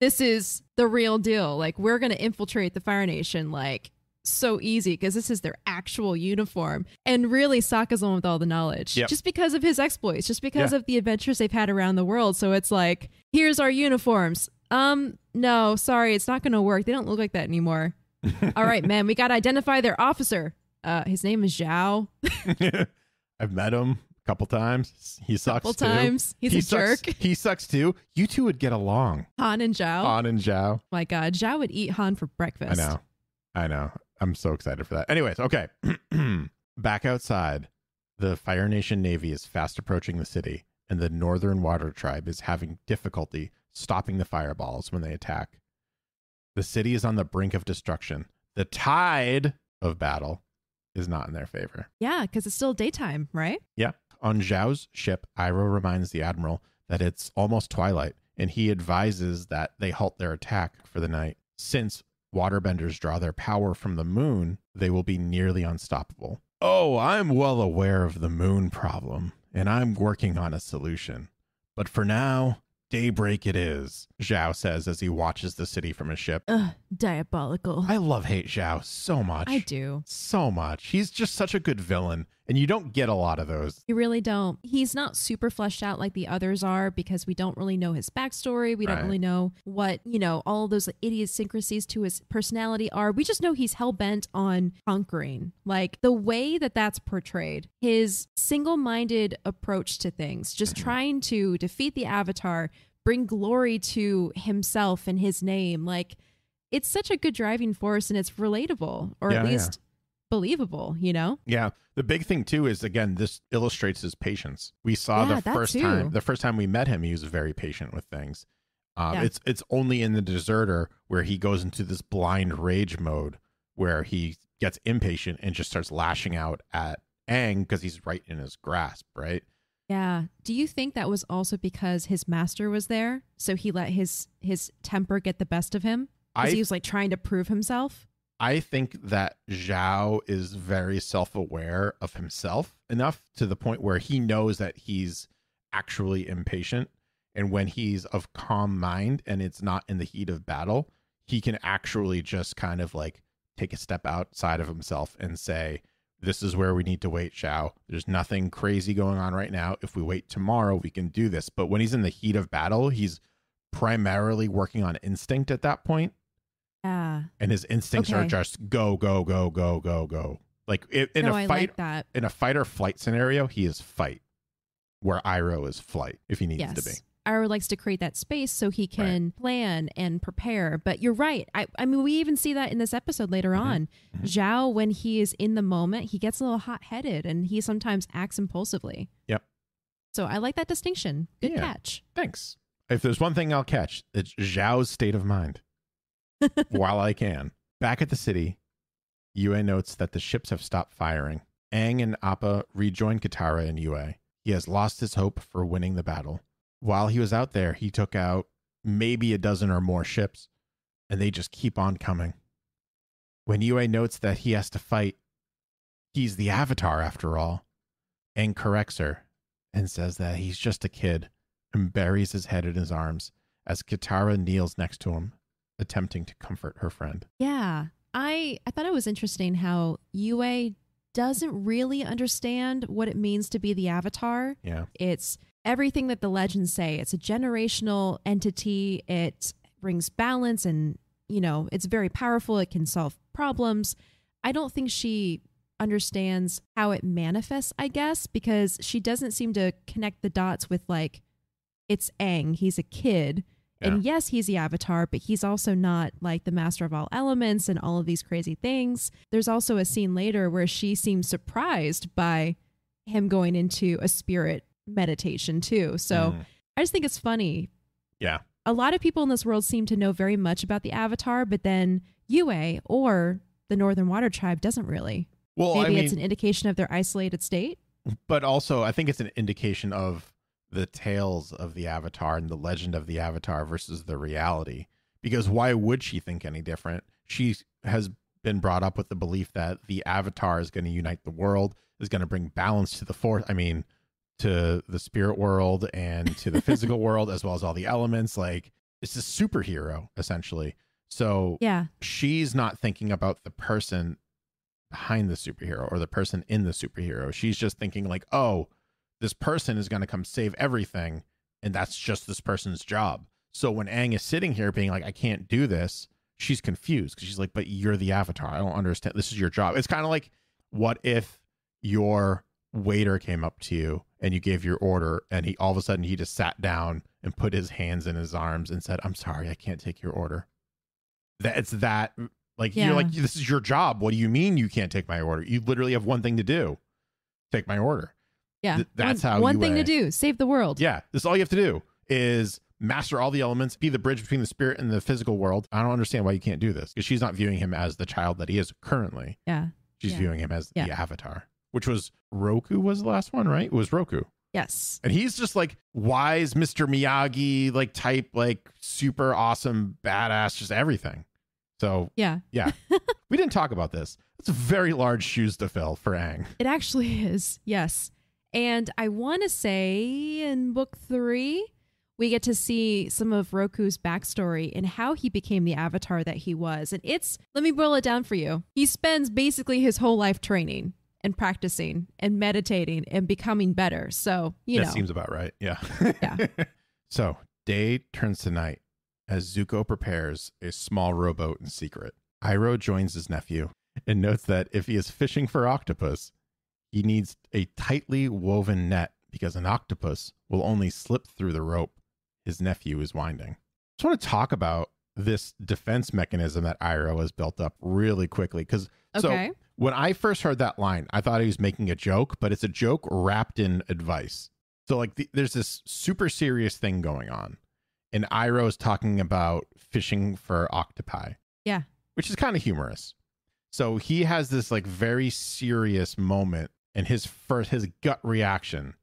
[SPEAKER 2] this is the real deal. Like we're gonna infiltrate the Fire Nation. Like so easy because this is their actual uniform. And really, Sokka's the one with all the knowledge, yep. just because of his exploits, just because yeah. of the adventures they've had around the world. So it's like, here's our uniforms. Um, no, sorry, it's not going to work. They don't look like that anymore. all right, man, we got to identify their officer. Uh, his name is Zhao.
[SPEAKER 1] I've met him a couple times. He sucks couple too. times. He's he a sucks, jerk. He sucks too. You two would get along.
[SPEAKER 2] Han and Zhao. Han and Zhao. My God, Zhao would eat Han for breakfast. I know.
[SPEAKER 1] I know. I'm so excited for that. Anyways, okay. Back outside, the Fire Nation Navy is fast approaching the city, and the Northern Water Tribe is having difficulty stopping the fireballs when they attack. The city is on the brink of destruction. The tide of battle is not in their favor.
[SPEAKER 2] Yeah, because it's still daytime, right?
[SPEAKER 1] Yeah. On Zhao's ship, Iro reminds the admiral that it's almost twilight, and he advises that they halt their attack for the night since waterbenders draw their power from the moon, they will be nearly unstoppable. Oh, I'm well aware of the moon problem, and I'm working on a solution. But for now, daybreak it is, Zhao says as he watches the city from his ship. Ugh, diabolical. I love Hate Zhao so much. I do. So much. He's just such a good villain, and you don't get a lot of those.
[SPEAKER 2] You really don't. He's not super fleshed out like the others are because we don't really know his backstory. We right. don't really know what, you know, all those idiosyncrasies to his personality are. We just know he's hell bent on conquering. Like the way that that's portrayed, his single minded approach to things, just mm-hmm. trying to defeat the Avatar, bring glory to himself and his name. Like, it's such a good driving force and it's relatable or yeah, at least yeah. believable, you know?
[SPEAKER 1] Yeah. The big thing too is again, this illustrates his patience. We saw yeah, the first too. time the first time we met him, he was very patient with things. Um, it's it's only in the deserter where he goes into this blind rage mode where he gets impatient and just starts lashing out at Ang because he's right in his grasp, right?
[SPEAKER 2] Yeah. Do you think that was also because his master was there, so he let his his temper get the best of him? I, he was like trying to prove himself.
[SPEAKER 1] I think that Zhao is very self aware of himself enough to the point where he knows that he's actually impatient. And when he's of calm mind and it's not in the heat of battle, he can actually just kind of like take a step outside of himself and say, This is where we need to wait, Zhao. There's nothing crazy going on right now. If we wait tomorrow, we can do this. But when he's in the heat of battle, he's primarily working on instinct at that point
[SPEAKER 2] yeah. And
[SPEAKER 1] his instincts okay. are just go, go, go, go, go, go. Like in, in no, a fight, like in a fight or flight scenario, he is fight, where Iro is flight if he needs yes. to be.
[SPEAKER 2] Iro likes to create that space so he can right. plan and prepare. But you're right. I, I mean, we even see that in this episode later mm-hmm. on. Mm-hmm. Zhao, when he is in the moment, he gets a little hot headed and he sometimes acts impulsively. Yep. So I like that distinction. Good yeah. catch. Thanks.
[SPEAKER 1] If there's one thing I'll catch, it's Zhao's state of mind while I can. Back at the city, Yue notes that the ships have stopped firing. Aang and Appa rejoin Katara and Yue. He has lost his hope for winning the battle. While he was out there, he took out maybe a dozen or more ships, and they just keep on coming. When Yue notes that he has to fight, he's the Avatar after all, Aang corrects her and says that he's just a kid and buries his head in his arms as Katara kneels next to him attempting to comfort her friend.
[SPEAKER 2] Yeah. I I thought it was interesting how UA doesn't really understand what it means to be the avatar. Yeah. It's everything that the legends say. It's a generational entity. It brings balance and, you know, it's very powerful. It can solve problems. I don't think she understands how it manifests, I guess, because she doesn't seem to connect the dots with like it's Aang, he's a kid. And yes, he's the avatar, but he's also not like the master of all elements and all of these crazy things. There's also a scene later where she seems surprised by him going into a spirit meditation too. So mm. I just think it's funny. Yeah. A lot of people in this world seem to know very much about the avatar, but then Yue or the Northern Water Tribe doesn't really.
[SPEAKER 1] Well, maybe I mean, it's an
[SPEAKER 2] indication of their isolated state.
[SPEAKER 1] But also, I think it's an indication of the tales of the Avatar and the legend of the Avatar versus the reality. Because why would she think any different? She has been brought up with the belief that the Avatar is going to unite the world, is going to bring balance to the force. I mean, to the spirit world and to the physical world, as well as all the elements. Like, it's a superhero, essentially. So, yeah, she's not thinking about the person behind the superhero or the person in the superhero. She's just thinking, like, oh, this person is going to come save everything and that's just this person's job so when ang is sitting here being like i can't do this she's confused because she's like but you're the avatar i don't understand this is your job it's kind of like what if your waiter came up to you and you gave your order and he all of a sudden he just sat down and put his hands in his arms and said i'm sorry i can't take your order that it's that mm, like yeah. you're like this is your job what do you mean you can't take my order you literally have one thing to do take my order yeah. Th- that's one, how one thing to do
[SPEAKER 2] save the world.
[SPEAKER 1] Yeah. This is all you have to do is master all the elements, be the bridge between the spirit and the physical world. I don't understand why you can't do this because she's not viewing him as the child that he is currently. Yeah. She's yeah. viewing him as yeah. the avatar, which was Roku was the last one, right? It was Roku. Yes. And he's just like wise Mr. Miyagi like type, like super awesome badass, just everything. So Yeah. Yeah. we didn't talk about this. It's very large shoes to fill for Ang.
[SPEAKER 2] It actually is. Yes. And I want to say in book three, we get to see some of Roku's backstory and how he became the avatar that he was. And it's, let me boil it down for you. He spends basically his whole life training and practicing and meditating and becoming better. So, you that know. seems
[SPEAKER 1] about right. Yeah. Yeah. so, day turns to night as Zuko prepares a small rowboat in secret. Iroh joins his nephew and notes that if he is fishing for octopus, he needs a tightly woven net because an octopus will only slip through the rope his nephew is winding. I just want to talk about this defense mechanism that Iroh has built up really quickly because okay. so when I first heard that line, I thought he was making a joke, but it's a joke wrapped in advice. So like the, there's this super serious thing going on, and Iroh is talking about fishing for octopi. Yeah, which is kind of humorous. So he has this like very serious moment and his first his gut reaction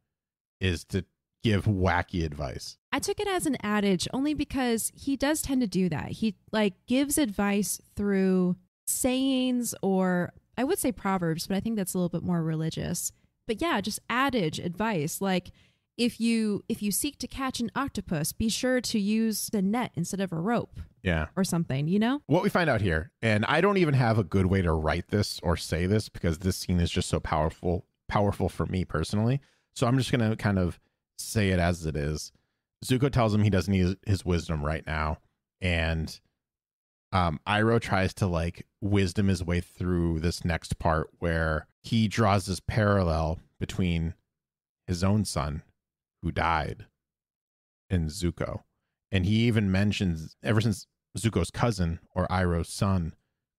[SPEAKER 1] is to give wacky advice.
[SPEAKER 2] I took it as an adage only because he does tend to do that. He like gives advice through sayings or I would say proverbs, but I think that's a little bit more religious. But yeah, just adage advice like if you if you seek to catch an octopus, be sure to use the net instead of a rope yeah or something you know
[SPEAKER 1] what we find out here and i don't even have a good way to write this or say this because this scene is just so powerful powerful for me personally so i'm just going to kind of say it as it is zuko tells him he doesn't need his wisdom right now and um iro tries to like wisdom his way through this next part where he draws this parallel between his own son who died and zuko and he even mentions ever since Zuko's cousin or Iroh's son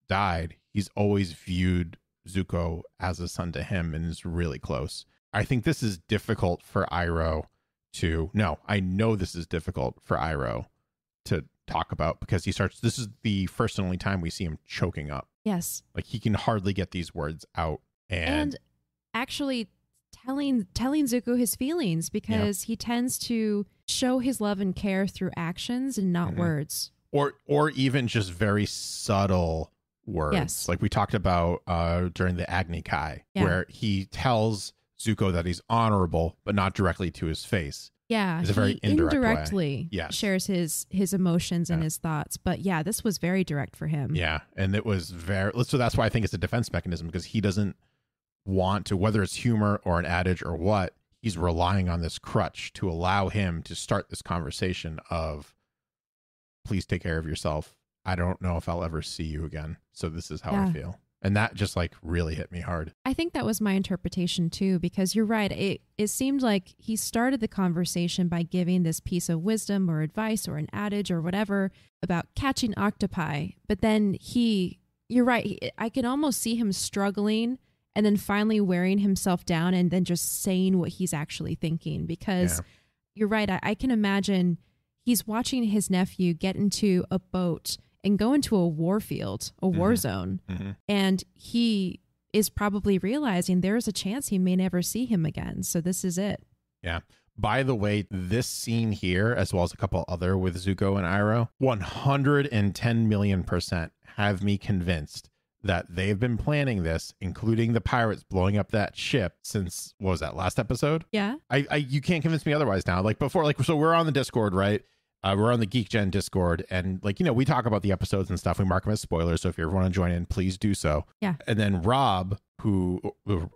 [SPEAKER 1] died, he's always viewed Zuko as a son to him and is really close. I think this is difficult for Iroh to no, I know this is difficult for Iroh to talk about because he starts this is the first and only time we see him choking up. Yes. Like he can hardly get these words out and, and
[SPEAKER 2] actually telling telling Zuko his feelings because yeah. he tends to show his love and care through actions and not mm-hmm. words
[SPEAKER 1] or or even just very subtle words yes. like we talked about uh during the agni kai yeah. where he tells zuko that he's honorable but not directly to his face yeah it's a very indirect indirectly Yeah,
[SPEAKER 2] shares his his emotions yeah. and his thoughts but yeah this was very direct for him yeah
[SPEAKER 1] and it was very so that's why i think it's a defense mechanism because he doesn't want to whether it's humor or an adage or what he's relying on this crutch to allow him to start this conversation of please take care of yourself i don't know if i'll ever see you again so this is how yeah. i feel and that just like really hit me hard
[SPEAKER 2] i think that was my interpretation too because you're right it it seemed like he started the conversation by giving this piece of wisdom or advice or an adage or whatever about catching octopi but then he you're right i can almost see him struggling and then finally wearing himself down and then just saying what he's actually thinking because yeah. you're right I, I, can imagine he's watching his nephew get into a boat and go into a war field a mm-hmm. war zone mm-hmm. and he is probably realizing there's a chance he may never see him again so this is it
[SPEAKER 1] yeah by the way, this scene here, as well as a couple other with Zuko and Iroh, 110 million percent have me convinced that they've been planning this, including the pirates blowing up that ship since what was that last episode? Yeah. I, I you can't convince me otherwise now. Like before, like so we're on the Discord, right? Uh, we're on the Geek Gen Discord, and like you know, we talk about the episodes and stuff. We mark them as spoilers, so if you ever want to join in, please do so. Yeah. And then Rob, who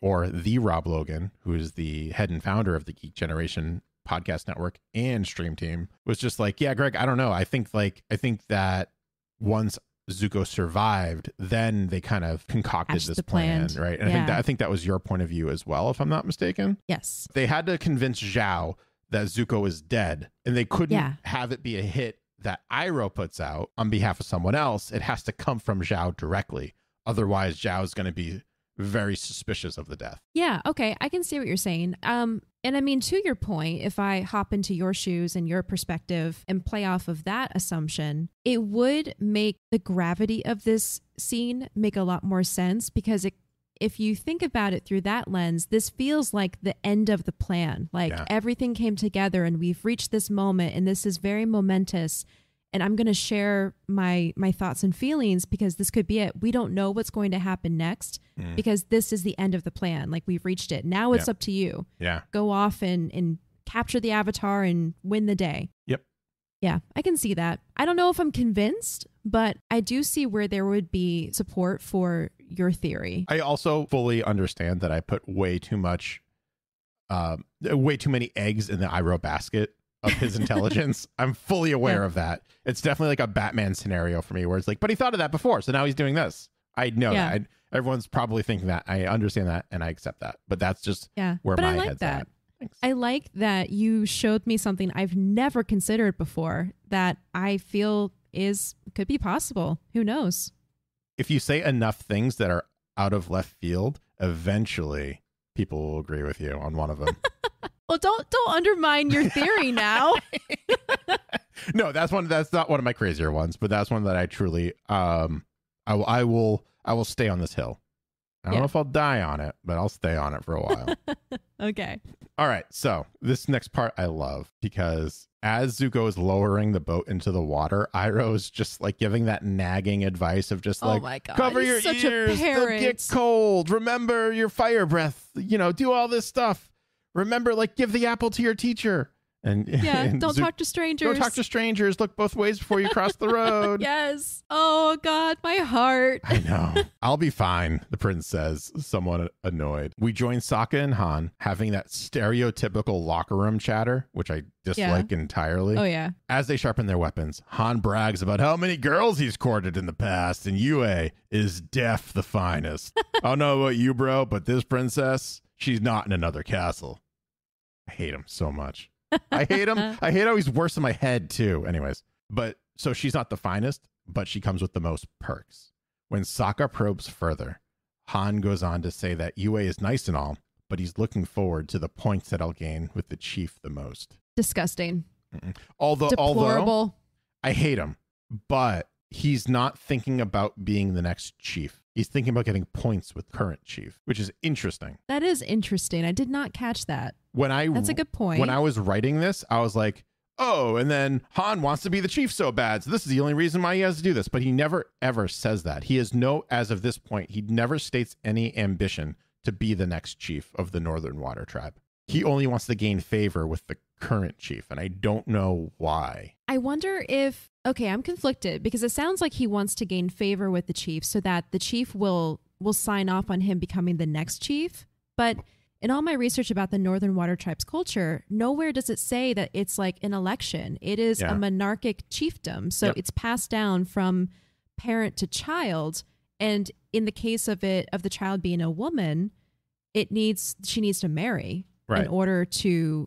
[SPEAKER 1] or the Rob Logan, who is the head and founder of the Geek Generation podcast network and stream team was just like yeah greg i don't know i think like i think that once Zuko survived, then they kind of concocted Hatched this plan, plan, right? And yeah. I think that I think that was your point of view as well, if I'm not mistaken. Yes. They had to convince Zhao that Zuko is dead, and they couldn't yeah. have it be a hit that Iroh puts out on behalf of someone else. It has to come from Zhao directly. Otherwise, Zhao is going to be very suspicious of the death.
[SPEAKER 2] Yeah, okay, I can see what you're saying. Um and I mean to your point, if I hop into your shoes and your perspective and play off of that assumption, it would make the gravity of this scene make a lot more sense because it if you think about it through that lens, this feels like the end of the plan. Like yeah. everything came together and we've reached this moment and this is very momentous and I'm going to share my my thoughts and feelings because this could be it. We don't know what's going to happen next mm. because this is the end of the plan. Like we've reached it. Now it's yeah. up to you. Yeah. Go off and and capture the avatar and win the day. Yep. Yeah, I can see that. I don't know if I'm convinced, but I do see where there would be support for your theory.
[SPEAKER 1] I also fully understand that I put way too much uh, way too many eggs in the Iro basket of his intelligence. I'm fully aware yeah. of that. It's definitely like a Batman scenario for me where it's like, but he thought of that before, so now he's doing this. I know yeah. that. I, everyone's probably thinking that. I understand that and I accept that. But that's just yeah. where but my I like head's that.
[SPEAKER 2] at. Thanks. I like that you showed me something I've never considered before that I feel is could be possible. Who knows?
[SPEAKER 1] If you say enough things that are out of left field, eventually people will agree with you on one of them.
[SPEAKER 2] Well, don't don't undermine your theory now.
[SPEAKER 1] no, that's one. That's not one of my crazier ones, but that's one that I truly, um, I will, I will, I will stay on this hill. I don't yeah. know if I'll die on it, but I'll stay on it for a while.
[SPEAKER 2] okay.
[SPEAKER 1] All right. So this next part I love because as Zuko is lowering the boat into the water, Iroh is just like giving that nagging advice of just oh like, oh cover your ears, they get cold. Remember your fire breath. You know, do all this stuff remember, like, give the apple to your teacher. And yeah, and don't zo- talk to strangers. Don't talk to strangers. Look both ways before you cross the road. yes. Oh God, my heart. I know. I'll be fine. The prince says, somewhat annoyed. We join Sokka and Han having that stereotypical locker room chatter, which I dislike yeah. entirely. Oh yeah. As they sharpen their weapons, Han brags about how many girls he's courted in the past, and Yue is deaf the finest. I don't know about you, bro, but this princess, she's not in another castle. I hate him so much. I hate him. I hate how he's worse in my head too. Anyways, but so she's not the finest, but she comes with the most perks. When Sokka probes further, Han goes on to say that Yue is nice and all, but he's looking forward to the points that I'll gain with the chief the most.
[SPEAKER 2] Disgusting.
[SPEAKER 1] Mm-mm. Although, Deplorable. although I hate him, but he's not thinking about being the next chief he's thinking about getting points with current chief, which is interesting.
[SPEAKER 2] That is interesting. I did not catch that.
[SPEAKER 1] When I That's a good point. When I was writing this, I was like, "Oh, and then Han wants to be the chief so bad, so this is the only reason why he has to do this." But he never ever says that. He has no as of this point, he never states any ambition to be the next chief of the Northern Water Tribe. He only wants to gain favor with the current chief, and I don't know why.
[SPEAKER 2] I wonder if okay, I'm conflicted because it sounds like he wants to gain favor with the chief so that the chief will will sign off on him becoming the next chief, but in all my research about the Northern Water Tribe's culture, nowhere does it say that it's like an election. It is yeah. a monarchic chiefdom. So yep. it's passed down from parent to child. And in the case of it, of the child being a woman, it needs, she needs to marry right. in order to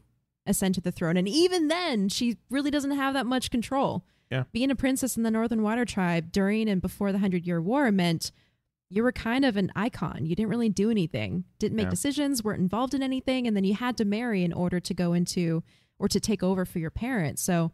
[SPEAKER 2] ascend to the throne. And even then, she really doesn't have that much control. Yeah. Being a princess in the Northern Water Tribe during and before the Hundred Year War meant you were kind of an icon. You didn't really do anything, didn't make yeah. decisions, weren't involved in anything. And then you had to marry in order to go into or to take over for your parents. So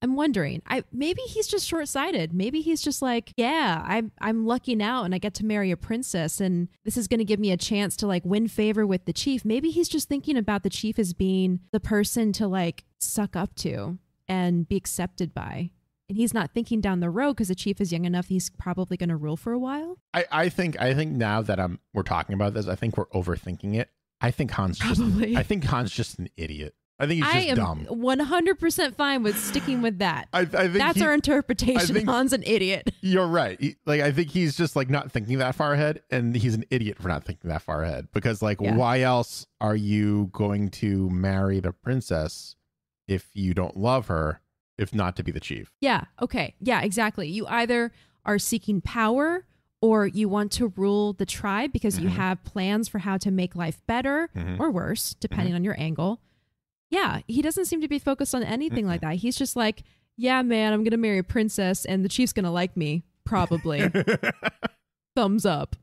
[SPEAKER 2] I'm wondering. I maybe he's just short-sighted. Maybe he's just like, yeah, I'm I'm lucky now and I get to marry a princess and this is going to give me a chance to like win favor with the chief. Maybe he's just thinking about the chief as being the person to like suck up to and be accepted by. And he's not thinking down the road because the chief is young enough. He's probably going to rule for a while.
[SPEAKER 1] I, I think I think now that I'm we're talking about this, I think we're overthinking it. I think Hans. Probably. Just, I think Hans just an idiot. I think he's I just dumb.
[SPEAKER 2] One hundred percent fine with sticking with that. I, I think that's he, our interpretation. Think, Han's an
[SPEAKER 1] idiot. You're right. He, like I think he's just like not thinking that far ahead, and he's an idiot for not thinking that far ahead. Because like, yeah. why else are you going to marry the princess if you don't love her? If not to be the chief.
[SPEAKER 2] Yeah. Okay. Yeah. Exactly. You either are seeking power or you want to rule the tribe because mm-hmm. you have plans for how to make life better mm-hmm. or worse, depending mm-hmm. on your angle yeah, he doesn't seem to be focused on anything like that. He's just like, yeah, man, I'm going to marry a princess and the chief's going to like me, probably. Thumbs up.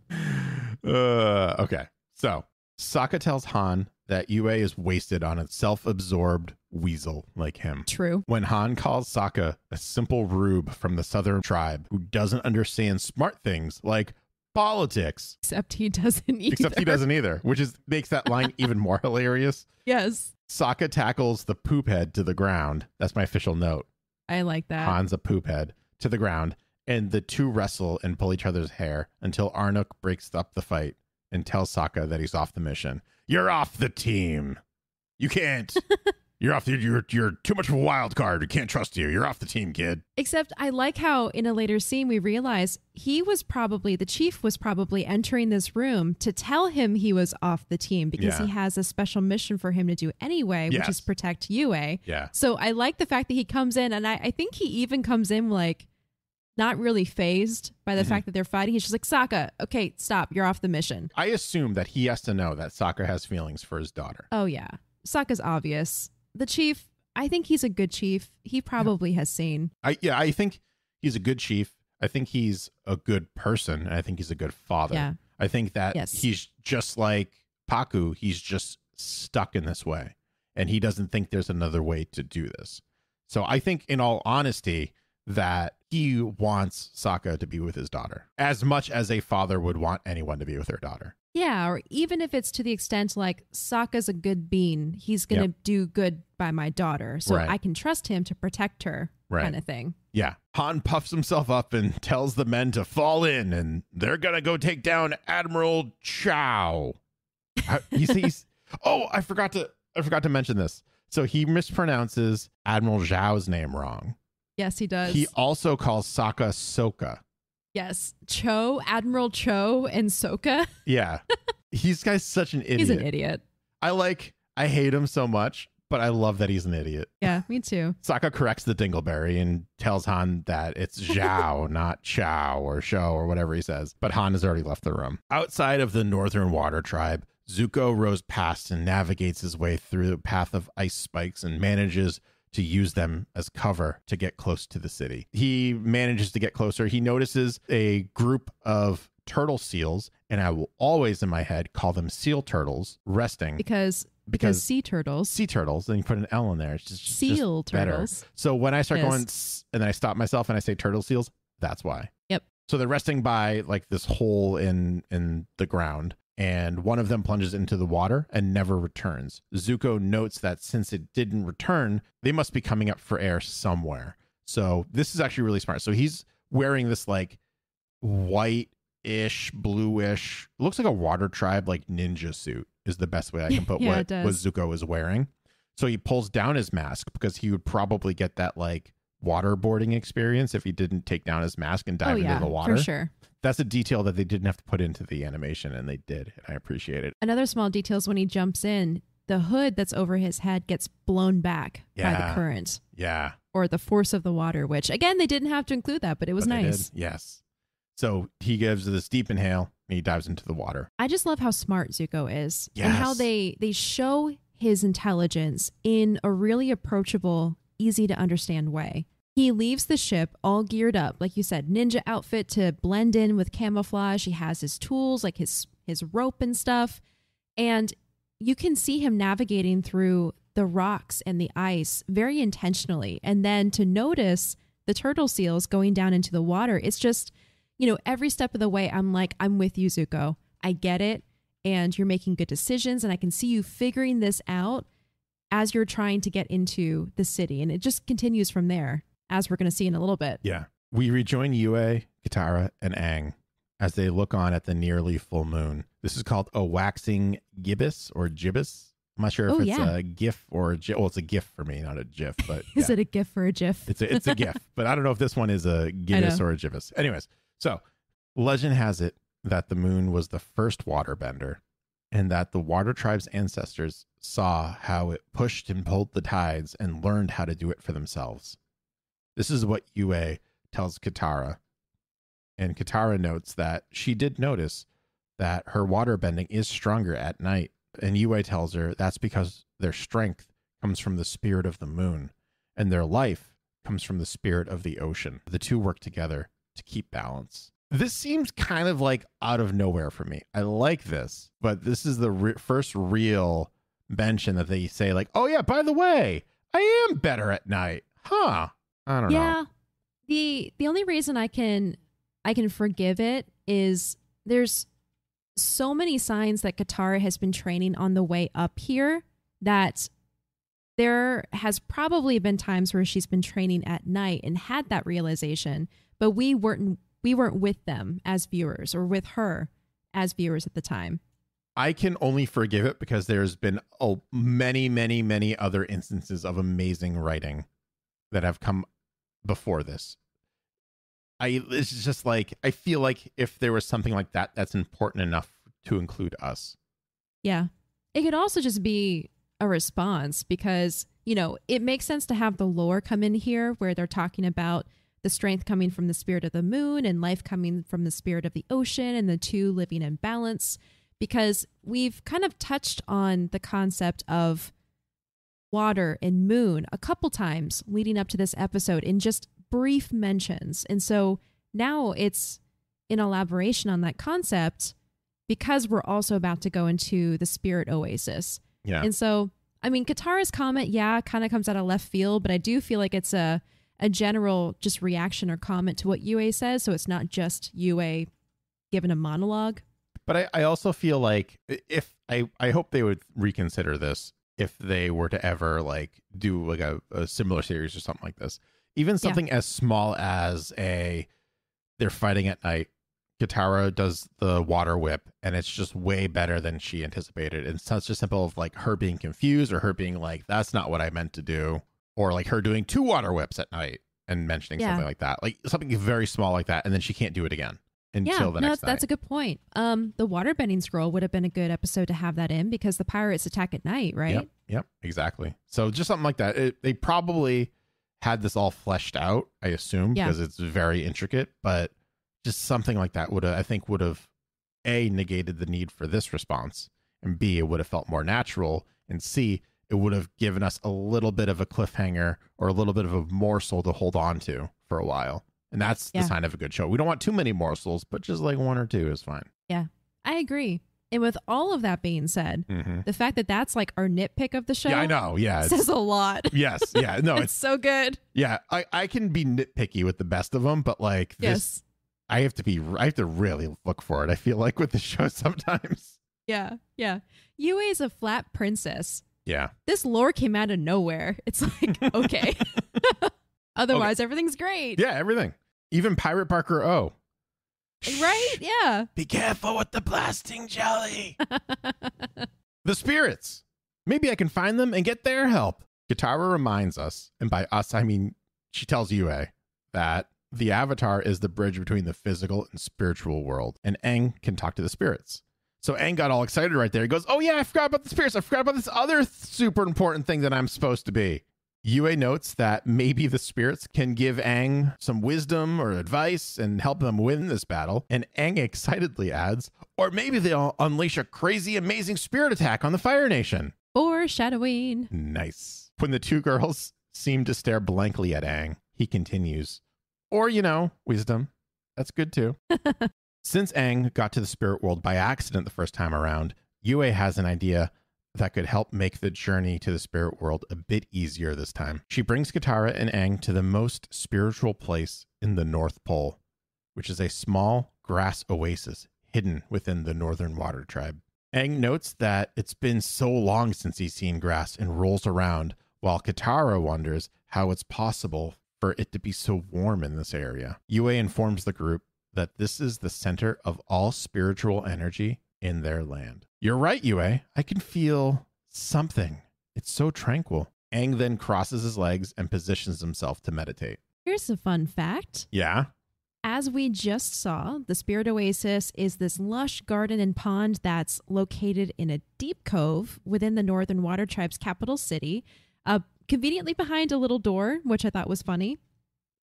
[SPEAKER 1] Uh, okay. So Saka tells Han that Yue is wasted on a self absorbed weasel like him. True. When Han calls Saka a simple rube from the southern tribe who doesn't understand smart things like politics. Except he doesn't either. Except he doesn't either, which is makes that line even more hilarious. Yes. Sokka tackles the poop head to the ground. That's my official note.
[SPEAKER 2] I like that. Han's
[SPEAKER 1] a poop head to the ground, and the two wrestle and pull each other's hair until Arnuk breaks up the fight and tells Sokka that he's off the mission. You're off the team. You can't You're off. The, you're you're too much of a wild card. We can't trust you. You're off the team, kid.
[SPEAKER 2] Except I like how in a later scene we realize he was probably the chief was probably entering this room to tell him he was off the team because yeah. he has a special mission for him to do anyway, yes. which is protect Yue. Yeah. So I like the fact that he comes in, and I, I think he even comes in like not really phased by the mm-hmm. fact that they're fighting. He's just like, Saka, okay, stop. You're off the mission.
[SPEAKER 1] I assume that he has to know that Saka has feelings for his daughter.
[SPEAKER 2] Oh yeah. Saka's obvious the chief, I think he's a good chief. He probably yeah. has seen.
[SPEAKER 1] I yeah, I think he's a good chief. I think he's a good person. I think he's a good father. Yeah. I think that yes. he's just like Paku, he's just stuck in this way and he doesn't think there's another way to do this. So I think in all honesty, that he wants Saka to be with his daughter as much as a father would want anyone to be with their daughter.
[SPEAKER 2] Yeah, or even if it's to the extent like Saka's a good bean, he's going to yep. do good by my daughter. So right. I can trust him to protect her, right. kind of thing.
[SPEAKER 1] Yeah. Han puffs himself up and tells the men to fall in and they're going to go take down Admiral Chow. he sees, oh, I forgot to, I forgot to mention this. So he mispronounces Admiral Zhao's name wrong.
[SPEAKER 2] Yes, he does. He
[SPEAKER 1] also calls Sokka Soka.
[SPEAKER 2] Yes, Cho, Admiral Cho, and Soka.
[SPEAKER 1] yeah, he's guy's such an idiot. He's an idiot. I like. I hate him so much, but I love that he's an idiot. Yeah, me too. Sokka corrects the Dingleberry and tells Han that it's Zhao, not Chow or Show or whatever he says. But Han has already left the room. Outside of the Northern Water Tribe, Zuko rows past and navigates his way through the path of ice spikes and manages to use them as cover to get close to the city. He manages to get closer. He notices a group of turtle seals, and I will always in my head call them seal turtles resting because because, because sea turtles, sea turtles, and you put an L in there. It's just seal
[SPEAKER 2] just turtles. Better.
[SPEAKER 1] So when I start yes. going and then I stop myself and I say turtle seals, that's why. Yep. So they're resting by like this hole in in the ground, and one of them plunges into the water and never returns. Zuko notes that since it didn't return, they must be coming up for air somewhere. So this is actually really smart. So he's wearing this like white ish, bluish, looks like a water tribe like ninja suit is the best way I can put yeah, what, what Zuko is wearing. So he pulls down his mask because he would probably get that like waterboarding experience if he didn't take down his mask and dive oh, yeah, into the water. For sure that's a detail that they didn't have to put into the animation and they did and i appreciate it
[SPEAKER 2] another small detail is when he jumps in the hood that's over his head gets blown back yeah. by the current yeah or the force of the water which again they didn't have to include that but it was but nice
[SPEAKER 1] yes so he gives this deep inhale and he dives into the water
[SPEAKER 2] i just love how smart zuko is yes. and how they they show his intelligence in a really approachable easy to understand way he leaves the ship all geared up, like you said, ninja outfit to blend in with camouflage. He has his tools, like his his rope and stuff. And you can see him navigating through the rocks and the ice very intentionally. And then to notice the turtle seals going down into the water, it's just, you know, every step of the way, I'm like, I'm with you, Zuko. I get it. And you're making good decisions. And I can see you figuring this out as you're trying to get into the city. And it just continues from there as we're going to see in a little bit.
[SPEAKER 1] Yeah. We rejoin Yue, Katara, and Ang as they look on at the nearly full moon. This is called a waxing gibbous or gibbous. I'm not sure if oh, it's yeah. a GIF or a GIF. Well, it's a GIF for me, not a GIF. But
[SPEAKER 2] is yeah. it a GIF or a GIF? It's a, it's a GIF,
[SPEAKER 1] but I don't know if this one is a gibbous or a gibbous. Anyways, so legend has it that the moon was the first waterbender, and that the water tribe's ancestors saw how it pushed and pulled the tides and learned how to do it for themselves. This is what Yue tells Katara. And Katara notes that she did notice that her water bending is stronger at night. And Yue tells her that's because their strength comes from the spirit of the moon and their life comes from the spirit of the ocean. The two work together to keep balance. This seems kind of like out of nowhere for me. I like this, but this is the re- first real mention that they say, like, oh, yeah, by the way, I am better at night. Huh. I don't yeah, know. Yeah.
[SPEAKER 2] The the only reason I can I can forgive it is there's so many signs that Qatar has been training on the way up here that there has probably been times where she's been training at night and had that realization, but we weren't we weren't with them as viewers or with her as viewers at the time.
[SPEAKER 1] I can only forgive it because there's been oh, many, many, many other instances of amazing writing that have come before this. I it's just like I feel like if there was something like that that's important enough to include us.
[SPEAKER 2] Yeah. It could also just be a response because, you know, it makes sense to have the lore come in here where they're talking about the strength coming from the spirit of the moon and life coming from the spirit of the ocean and the two living in balance because we've kind of touched on the concept of water, and moon a couple times leading up to this episode in just brief mentions. And so now it's an elaboration on that concept because we're also about to go into the spirit oasis. Yeah. And so, I mean, Katara's comment, yeah, kind of comes out of left field, but I do feel like it's a a general just reaction or comment to what UA says. So it's not just UA given a monologue.
[SPEAKER 1] But I, I also feel like if I, I hope they would reconsider this if they were to ever like do like a, a similar series or something like this. Even something yeah. as small as a they're fighting at night. Katara does the water whip, and it's just way better than she anticipated. And such a simple of like her being confused or her being like, "That's not what I meant to do," or like her doing two water whips at night and mentioning yeah. something like that, like something very small like that, and then she can't do it again until yeah, the no, that's night. a
[SPEAKER 2] good point. Um, the waterbending scroll would have been a good episode to have that in because the pirates attack at night, right? Yep,
[SPEAKER 1] yep exactly. So just something like that. It, they probably had this all fleshed out, I assume, yeah. because it's very intricate. But just something like that would, I think, would have a negated the need for this response, and b it would have felt more natural, and c it would have given us a little bit of a cliffhanger or a little bit of a morsel to hold on to for a while. And that's yeah. the sign of a good show. We don't want too many morsels, but just like one or two is fine.
[SPEAKER 2] Yeah, I agree. And with all of that being said, mm-hmm. the fact that that's like our nitpick of the show, yeah, I know,
[SPEAKER 1] yeah, says a lot. Yes, yeah, no, it's, it's, so good. Yeah, I I can be nitpicky with the best of them, but like yes. this, I have to be, I have to really look for it. I feel like with the show sometimes.
[SPEAKER 2] Yeah, yeah. Yue is a flat princess. Yeah. This lore came out of nowhere. It's like okay. Otherwise, okay. everything's great.
[SPEAKER 1] Yeah, everything. Even Pirate Parker O. Right? Yeah. Be careful with the blasting jelly. the spirits. Maybe I can find them and get their help. Katara reminds us, and by us, I mean she tells Yue, that the avatar is the bridge between the physical and spiritual world, and Aang can talk to the spirits. So Aang got all excited right there. He goes, Oh, yeah, I forgot about the spirits. I forgot about this other th- super important thing that I'm supposed to be. Yue notes that maybe the spirits can give Aang some wisdom or advice and help them win this battle. And Aang excitedly adds, or maybe they'll unleash a crazy, amazing spirit attack on the Fire Nation. Foreshadowing. Nice. When the two girls seem to stare blankly at Aang, he continues, or, you know, wisdom. That's good too. Since Aang got to the spirit world by accident the first time around, Yue has an idea that could help make the journey to the spirit world a bit easier this time. She brings Katara and Aang to the most spiritual place in the North Pole, which is a small grass oasis hidden within the Northern Water Tribe. Aang notes that it's been so long since he's seen grass and rolls around, while Katara wonders how it's possible for it to be so warm in this area. Yue informs the group that this is the center of all spiritual energy in their land. You're right, Yue. I can feel something. It's so tranquil. Ang then crosses his legs and positions himself to meditate.
[SPEAKER 2] Here's a fun fact. Yeah. As we just saw, the Spirit Oasis is this lush garden and pond that's located in a deep cove within the Northern Water Tribe's capital city, uh, conveniently behind a little door, which I thought was funny.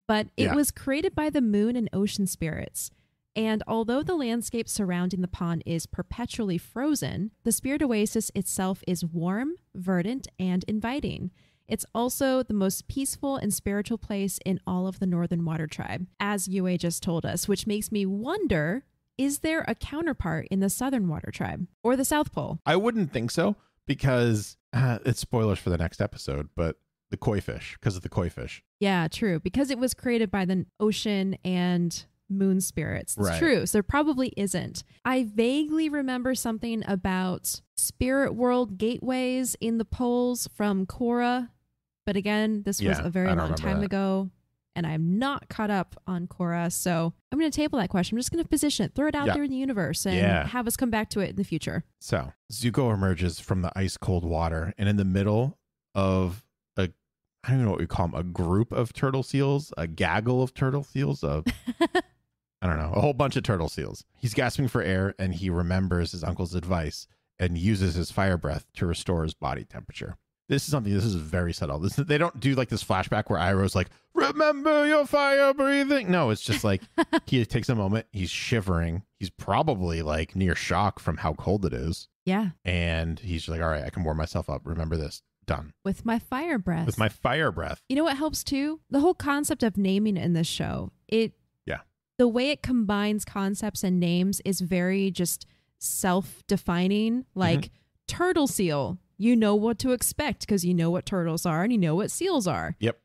[SPEAKER 2] But it yeah. was created by the moon and ocean spirits. And although the landscape surrounding the pond is perpetually frozen, the Spirit Oasis itself is warm, verdant, and inviting. It's also the most peaceful and spiritual place in all of the Northern Water Tribe, as Yue just told us, which makes me wonder is there a counterpart in the Southern Water Tribe or the South
[SPEAKER 1] Pole? I wouldn't think so because uh, it's spoilers for the next episode, but the koi fish, because of the koi fish.
[SPEAKER 2] Yeah, true. Because it was created by the ocean and moon spirits. It's right. true. So there probably isn't. I vaguely remember something about spirit world gateways in the polls from Cora. But again, this yeah, was a very long time that. ago. And I'm not caught up on Cora. So I'm going to table that question. I'm just going to position it, throw it out yeah. there in the universe, and yeah. have us come back to it in the future.
[SPEAKER 1] So Zuko emerges from the ice cold water. And in the middle of a, I don't know what we call them, a group of turtle seals, a gaggle of turtle seals, a I don't know, a whole bunch of turtle seals. He's gasping for air and he remembers his uncle's advice and uses his fire breath to restore his body temperature. This is something, this is very subtle. This, they don't do like this flashback where Iroh's like, remember your fire breathing. No, it's just like he takes a moment, he's shivering. He's probably like near shock from how cold it is. Yeah. And he's like, all right, I can warm myself up. Remember this done
[SPEAKER 2] with my fire breath with
[SPEAKER 1] my fire breath
[SPEAKER 2] you know what helps too the whole concept of naming in this show it the way it combines concepts and names is very just self-defining like mm-hmm. turtle seal you know what to expect because you know what turtles are and you know what seals are yep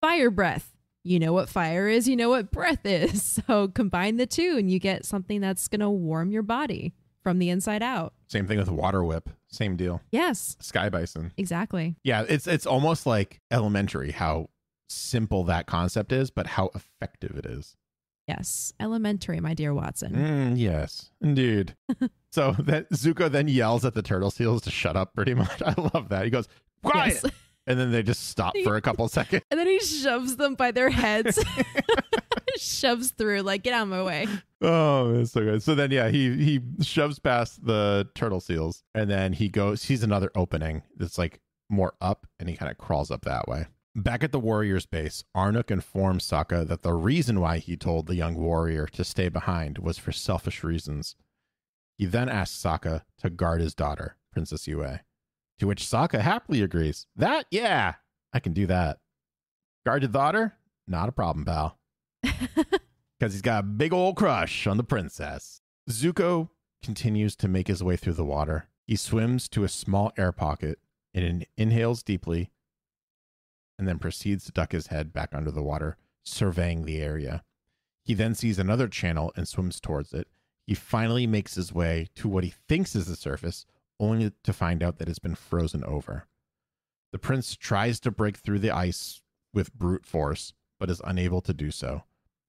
[SPEAKER 2] fire breath you know what fire is you know what breath is so combine the two and you get something that's going to warm your body from the inside out
[SPEAKER 1] same thing with water whip same deal yes sky bison exactly yeah it's it's almost like elementary how simple that concept is but how effective it is Yes,
[SPEAKER 2] elementary, my dear Watson. Mm,
[SPEAKER 1] yes, indeed. so that Zuko then yells at the turtle seals to shut up. Pretty much, I love that. He goes quiet, yes. and then they just stop for a couple seconds,
[SPEAKER 2] and then he shoves them by their heads, shoves through like get out of my way.
[SPEAKER 1] Oh, it's so good. So then, yeah, he he shoves past the turtle seals, and then he goes. Sees another opening that's like more up, and he kind of crawls up that way. Back at the warrior's base, Arnuk informs Sokka that the reason why he told the young warrior to stay behind was for selfish reasons. He then asks Sokka to guard his daughter, Princess Yue, to which Sokka happily agrees. That, yeah, I can do that. Guard your daughter? Not a problem, pal. Because he's got a big old crush on the princess. Zuko continues to make his way through the water. He swims to a small air pocket and inhales deeply and then proceeds to duck his head back under the water, surveying the area. He then sees another channel and swims towards it. He finally makes his way to what he thinks is the surface, only to find out that it's been frozen over. The prince tries to break through the ice with brute force, but is unable to do so.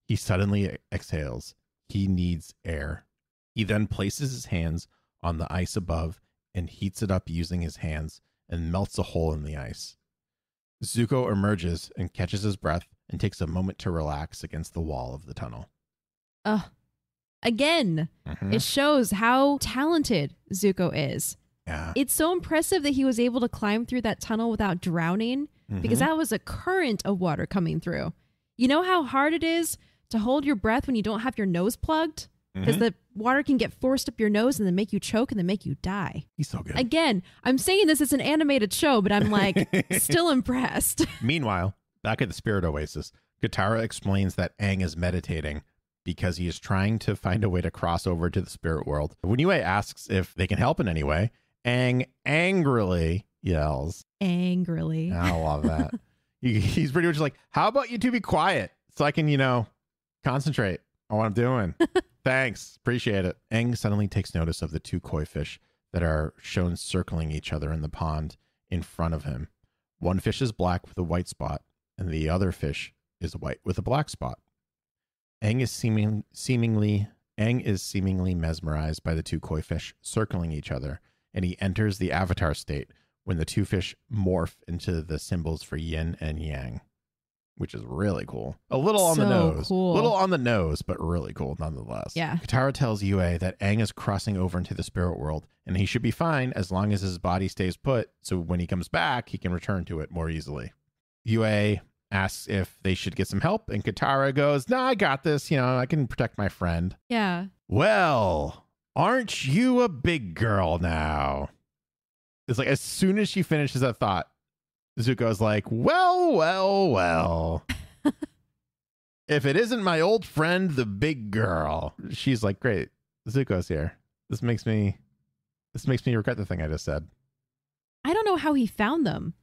[SPEAKER 1] He suddenly exhales. He needs air. He then places his hands on the ice above and heats it up using his hands and melts a hole in the ice. Zuko emerges and catches his breath and takes a moment to relax against the wall of the tunnel.
[SPEAKER 2] Ugh. Again, mm-hmm. it shows how talented Zuko is. Yeah. It's so impressive that he was able to climb through that tunnel without drowning mm-hmm. because that was a current of water coming through. You know how hard it is to hold your breath when you don't have your nose plugged? because mm-hmm. the water can get forced up your nose and then make you choke and then make you die. He's so good. Again, I'm saying this as an animated show, but I'm like still impressed.
[SPEAKER 1] Meanwhile, back at the Spirit Oasis, Katara explains that Aang is meditating because he is trying to find a way to cross over to the spirit world. When Yue asks if they can help in any way, Aang angrily yells.
[SPEAKER 2] Angrily. I love that.
[SPEAKER 1] He's pretty much like, how about you two be quiet so I can, you know, concentrate on what I'm doing? Thanks. Appreciate it. Eng suddenly takes notice of the two koi fish that are shown circling each other in the pond in front of him. One fish is black with a white spot, and the other fish is white with a black spot. Eng is seeming, seemingly Eng is seemingly mesmerized by the two koi fish circling each other, and he enters the avatar state when the two fish morph into the symbols for yin and yang which is really cool. A little on so the nose. Cool. Little on the nose, but really cool nonetheless. Yeah. Katara tells Yue that Aang is crossing over into the spirit world and he should be fine as long as his body stays put so when he comes back, he can return to it more easily. Yue asks if they should get some help and Katara goes, "No, nah, I got this, you know, I can protect my friend." Yeah. Well, aren't you a big girl now? It's like as soon as she finishes that thought, Zuko's like, well, well, well. if it isn't my old friend, the big girl. She's like, great, Zuko's here. This makes me, this makes me regret the thing I just said.
[SPEAKER 2] I don't know how he found them.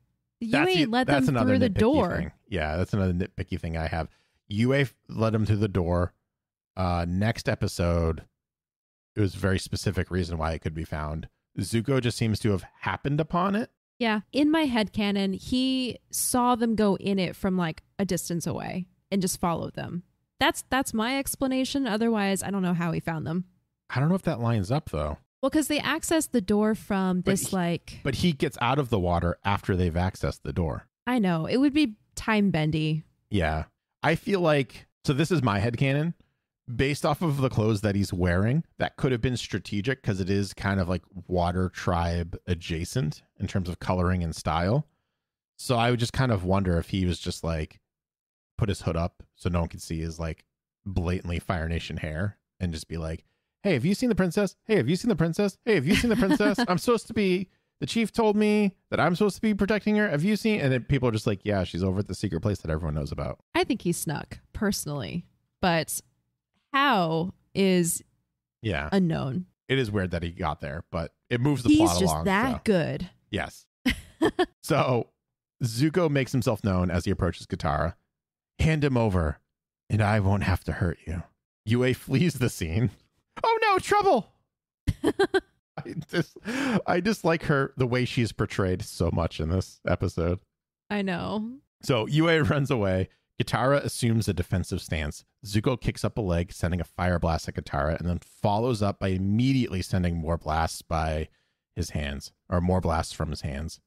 [SPEAKER 2] You UA let them through the door. Thing.
[SPEAKER 1] Yeah, that's another nitpicky thing I have. UA led them through the door. Uh, next episode, it was a very specific reason why it could be found. Zuko just seems to have happened upon it.
[SPEAKER 2] Yeah. In my head canon, he saw them go in it from like a distance away and just followed them. That's that's my explanation. Otherwise, I don't know how he found them.
[SPEAKER 1] I don't know if that lines up though.
[SPEAKER 2] Well, because they access the door from this but he, like
[SPEAKER 1] But he gets out of the water after they've accessed the door.
[SPEAKER 2] I know. It would be time bendy.
[SPEAKER 1] Yeah. I feel like so this is my head canon based off of the clothes that he's wearing, that could have been strategic because it is kind of like water tribe adjacent in terms of coloring and style. So I would just kind of wonder if he was just like put his hood up so no one could see his like blatantly Fire Nation hair and just be like, Hey, have you seen the princess? Hey, have you seen the princess? Hey, have you seen the princess? I'm supposed to be the chief told me that I'm supposed to be protecting her. Have you seen? And then people are just like, Yeah, she's over at the secret place that everyone knows about.
[SPEAKER 2] I think he snuck personally, but how is
[SPEAKER 1] yeah unknown. It is weird that he got there, but it moves the He's plot along. He's just that so. good. Yes. so Zuko makes himself known as he approaches Katara. Hand him over, and I won't have to hurt you. Yue flees the scene. Oh no, trouble! I just, I dislike her the way she's portrayed so much in this episode.
[SPEAKER 2] I know.
[SPEAKER 1] So Yue runs away, Katara assumes a defensive stance. Zuko kicks up a leg, sending a fire blast at Katara, and then follows up by immediately sending more blasts by his hands, or more blasts from his hands.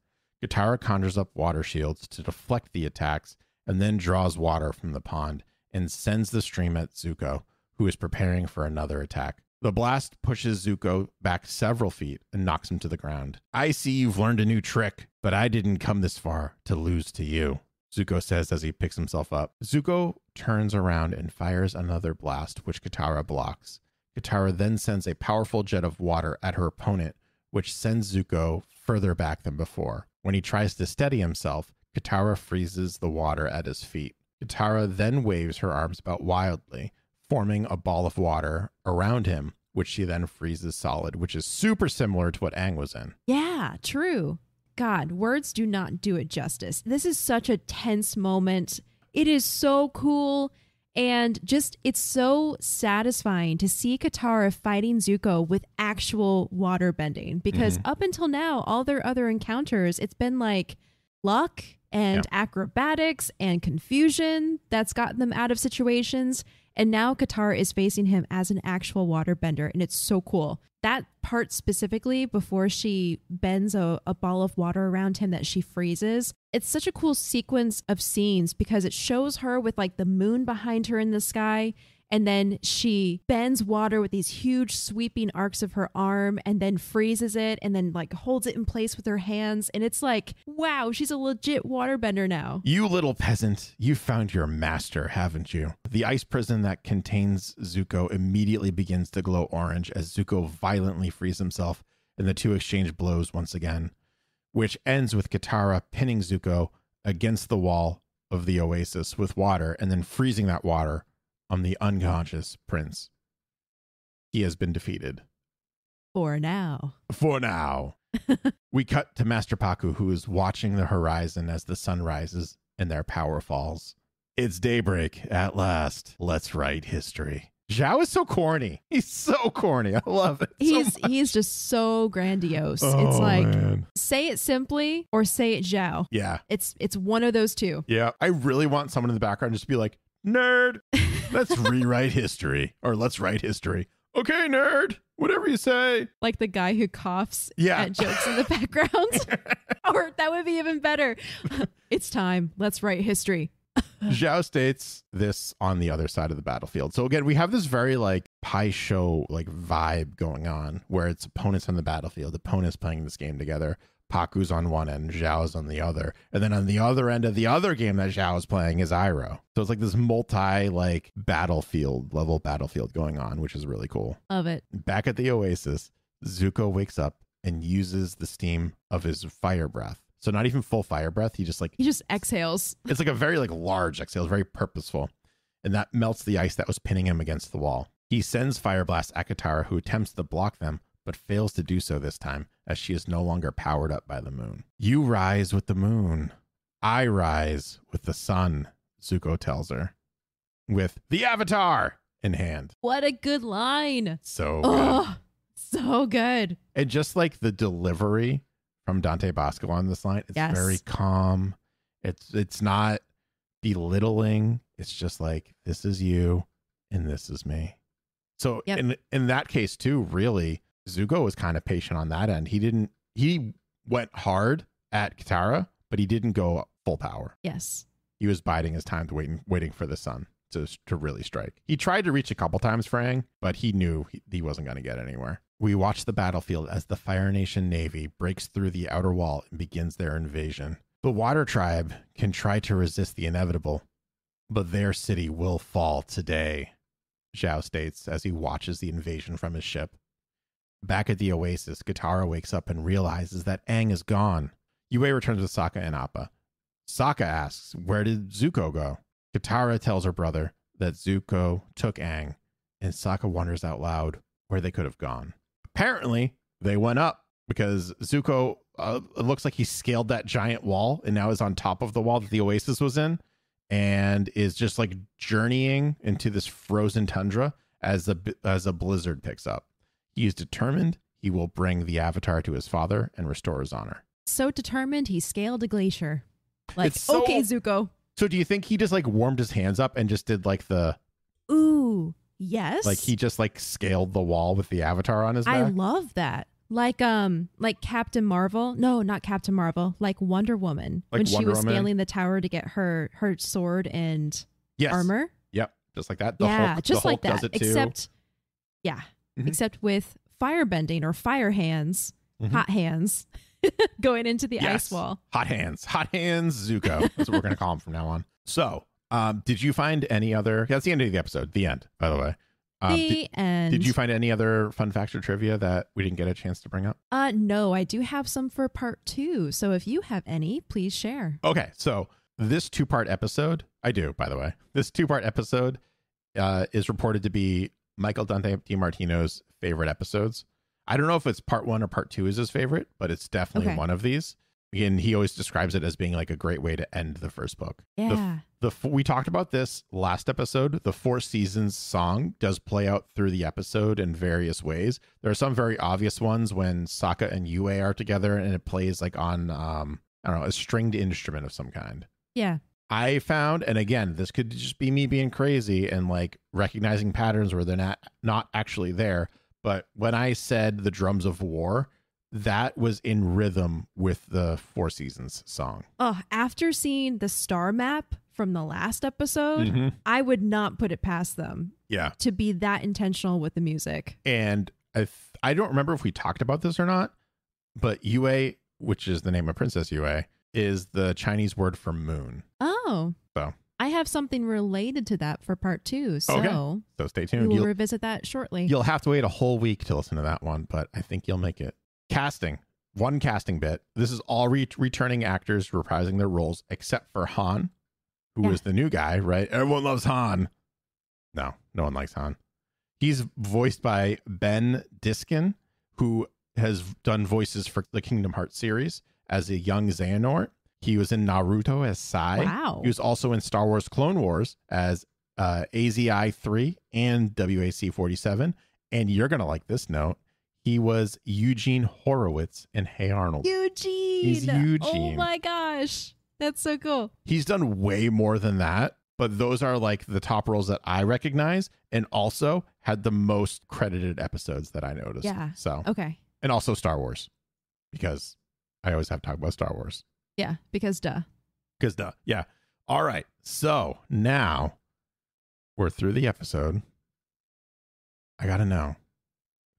[SPEAKER 1] Katara conjures up water shields to deflect the attacks, and then draws water from the pond and sends the stream at Zuko, who is preparing for another attack. The blast pushes Zuko back several feet and knocks him to the ground. I see you've learned a new trick, but I didn't come this far to lose to you. Zuko says as he picks himself up. Zuko turns around and fires another blast, which Katara blocks. Katara then sends a powerful jet of water at her opponent, which sends Zuko further back than before. When he tries to steady himself, Katara freezes the water at his feet. Katara then waves her arms about wildly, forming a ball of water around him, which she then freezes solid, which is super similar to what Ang was in.
[SPEAKER 2] Yeah, true. God, words do not do it justice. This is such a tense moment. It is so cool. And just, it's so satisfying to see Katara fighting Zuko with actual water bending because mm-hmm. up until now, all their other encounters, it's been like luck and acrobatics and confusion that's gotten them out of situations. And now Qatar is facing him as an actual waterbender, and it's so cool. That part specifically, before she bends a, a, ball of water around him that she freezes, it's such a cool sequence of scenes because it shows her with like the moon behind her in the sky, and then she bends water with these huge sweeping arcs of her arm and then freezes it and then like holds it in place with her hands and it's like wow she's a legit waterbender now
[SPEAKER 1] you little peasant you found your master haven't you the ice prison that contains zuko immediately begins to glow orange as zuko violently frees himself and the two exchange blows once again which ends with katara pinning zuko against the wall of the oasis with water and then freezing that water on the unconscious prince. He has been defeated.
[SPEAKER 2] For now. For now.
[SPEAKER 1] we cut to Master Paku, who is watching the horizon as the sun rises and their power falls. It's daybreak at last. Let's write history. Zhao is so corny. He's so corny. I love it.
[SPEAKER 2] He's so he's just so grandiose. Oh, it's like man. say it simply or say it Zhao. Yeah. It's it's one of those two.
[SPEAKER 1] Yeah. I really want someone in the background just to be like, nerd. Let's rewrite history or let's write history. Okay, nerd, whatever you say. Like the guy who coughs yeah. at jokes
[SPEAKER 2] in the background. or that would be even better. it's time. Let's write
[SPEAKER 1] history. Zhao states this on the other side of the battlefield. So again, we have this very like pie show like vibe going on where it's opponents on the battlefield, opponents playing this game together. Paku's on one end, Zhao's on the other. And then on the other end of the other game that is playing is Iroh. So it's like this multi like battlefield level battlefield going on, which is really cool. Love it. Back at the Oasis, Zuko wakes up and uses the steam of his fire breath. So not even full fire breath, he just like he
[SPEAKER 2] just exhales. It's like
[SPEAKER 1] a very like large exhale, very purposeful. And that melts the ice that was pinning him against the wall. He sends Fire Blast Akatara, who attempts to block them, but fails to do so this time, as she is no longer powered up by the moon. You rise with the moon. I rise with the sun, Zuko tells her, with the avatar in hand.
[SPEAKER 2] What a good line. So good. so good.
[SPEAKER 1] And just like the delivery from Dante Bosco on this line, it's yes. very calm. It's it's not belittling. It's just like this is you and this is me. So yep. in in that case too, really, Zuko was kind of patient on that end. He didn't he went hard at Katara, but he didn't go full power. Yes. He was biding his time to waiting waiting for the sun to to really strike. He tried to reach a couple times Frang, but he knew he, he wasn't going to get anywhere. We watch the battlefield as the Fire Nation Navy breaks through the outer wall and begins their invasion. The Water Tribe can try to resist the inevitable, but their city will fall today, Zhao states as he watches the invasion from his ship. Back at the oasis, Katara wakes up and realizes that Aang is gone. Yue returns with Sokka and Appa. Sokka asks, Where did Zuko go? Katara tells her brother that Zuko took Aang, and Sokka wonders out loud where they could have gone. Apparently, they went up because Zuko uh, looks like he scaled that giant wall and now is on top of the wall that the oasis was in and is just like journeying into this frozen tundra as a as a blizzard picks up. He is determined he will bring the Avatar to his father and restore his honor.
[SPEAKER 2] So determined, he scaled a glacier. Like, so- okay, Zuko.
[SPEAKER 1] So do you think he just like warmed his hands up and just did like the
[SPEAKER 2] Ooh, yes. like he
[SPEAKER 1] just like scaled the wall with the Avatar on his I
[SPEAKER 2] love that. Like um, like Captain Marvel. No, not Captain Marvel. Like Wonder Woman Like when she was Woman? scaling the tower to get her her sword and
[SPEAKER 1] yes. armor. Yep. Just like that. The yeah, Hulk, the just like that. does it too. Except,
[SPEAKER 2] yeah, mm-hmm. except with fire bending or fire hands, mm-hmm. hot hands going into the yes. ice wall.
[SPEAKER 1] Hot hands, hot hands, Zuko. That's what we're going to call him from now on. So, um, did you find any other? That's the end of the episode. The end, by the way. Um, the did,
[SPEAKER 2] end. Did you find
[SPEAKER 1] any other fun or trivia that we didn't get a chance to bring up?
[SPEAKER 2] Uh, no, I do have some for part two. So if you have any, please share.
[SPEAKER 1] Okay, so this two part episode, I do, by the way. This two part episode uh, is reported to be Michael Dante DiMartino's favorite episodes. I don't know if it's part one or part two is his favorite, but it's definitely okay. one of these. And he always describes it as being like a great way to end the first book. Yeah. The, the we talked about this last episode. The Four Seasons song does play out through the episode in various ways. There are some very obvious ones when Sokka and Yue are together, and it plays like on um I don't know a stringed instrument of some kind. Yeah. I found, and again, this could just be me being crazy and like recognizing patterns where they're not not actually there. But when I said the drums of war, that was in rhythm with the Four Seasons song.
[SPEAKER 2] Oh, after seeing the star map from the last episode, mm-hmm. I would not put it past them. Yeah. To be that intentional with the music.
[SPEAKER 1] And I, th- I don't remember if we talked about this or not, but UA, which is the name of Princess UA, is the Chinese word for moon. Oh. So
[SPEAKER 2] I have something related to that for part two. So, okay.
[SPEAKER 1] so stay tuned. We'll
[SPEAKER 2] revisit that shortly. You'll
[SPEAKER 1] have to wait a whole week to listen to that one, but I think you'll make it. Casting. One casting bit. This is all re- returning actors reprising their roles except for Han, who yeah. is the new guy, right? Everyone loves Han. No, no one likes Han. He's voiced by Ben Diskin, who has done voices for the Kingdom Hearts series as a young Xehanort. He was in Naruto as Sai. Wow. He was also in Star Wars Clone Wars as uh, AZI 3 and WAC 47. And you're going to like this note. He was Eugene Horowitz in Hey Arnold.
[SPEAKER 2] Eugene. He's Eugene. Oh my gosh. That's so cool.
[SPEAKER 1] He's done way more than that, but those are like the top roles that I recognize and also had the most credited episodes that I noticed. Yeah. So, okay. And also Star Wars because I always have to talk about Star Wars.
[SPEAKER 2] Yeah, because duh.
[SPEAKER 1] Because duh. Yeah. All right. So now we're through the episode. I got to know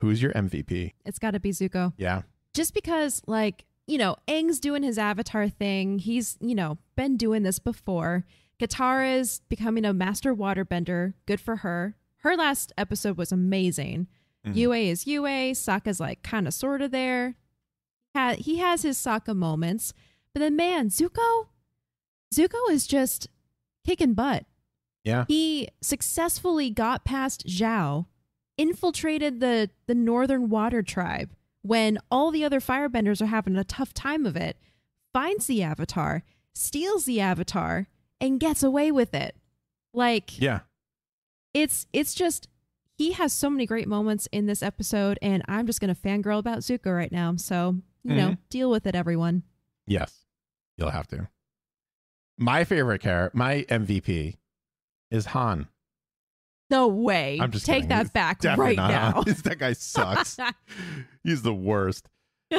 [SPEAKER 1] who's your MVP?
[SPEAKER 2] It's got to be Zuko. Yeah. Just because, like, you know, Aang's doing his avatar thing. He's, you know, been doing this before. Katara's becoming a master waterbender. Good for her. Her last episode was amazing. Mm-hmm. is Ua. Sokka's like kind of sort of there he has his Sokka moments, but then man, Zuko, Zuko is just kicking butt. Yeah, he successfully got past Zhao, infiltrated the the Northern Water Tribe when all the other Firebenders are having a tough time of it. Finds the Avatar, steals the Avatar, and gets away with it. Like, yeah, it's it's just he has so many great moments in this episode, and I'm just gonna fangirl about Zuko right now. So you mm-hmm. know, deal with it, everyone.
[SPEAKER 1] Yes, you'll have to. My favorite character, my MVP, is Han.
[SPEAKER 2] No way. I'm just take kidding. that back right now.
[SPEAKER 1] that guy sucks. He's the worst.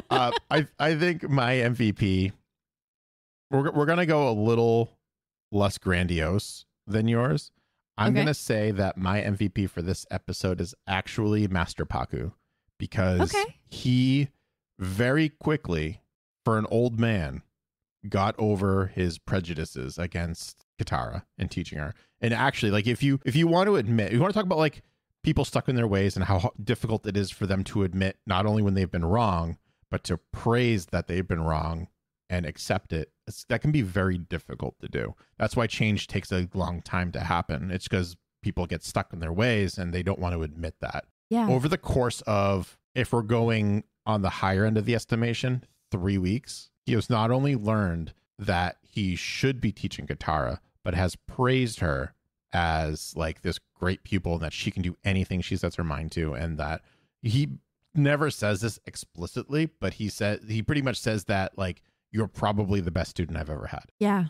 [SPEAKER 1] Uh, I I think my MVP. We're we're gonna go a little less grandiose than yours. I'm okay. gonna say that my MVP for this episode is actually Master Paku because okay. he very quickly for an old man got over his prejudices against Katara and teaching her. And actually, like if you if you want to admit, you want to talk about like people stuck in their ways and how difficult it is for them to admit not only when they've been wrong, but to praise that they've been wrong and accept it. It's, that can be very difficult to do. That's why change takes a long time to happen. It's because people get stuck in their ways and they don't want to admit that. Yeah. Over the course of if we're going on the higher end of the estimation, three weeks, he has not only learned that he should be teaching Katara, but has praised her as like this great pupil and that she can do anything she sets her mind to and that he never says this explicitly but he said he pretty much says that like you're probably the best student i've ever had
[SPEAKER 2] yeah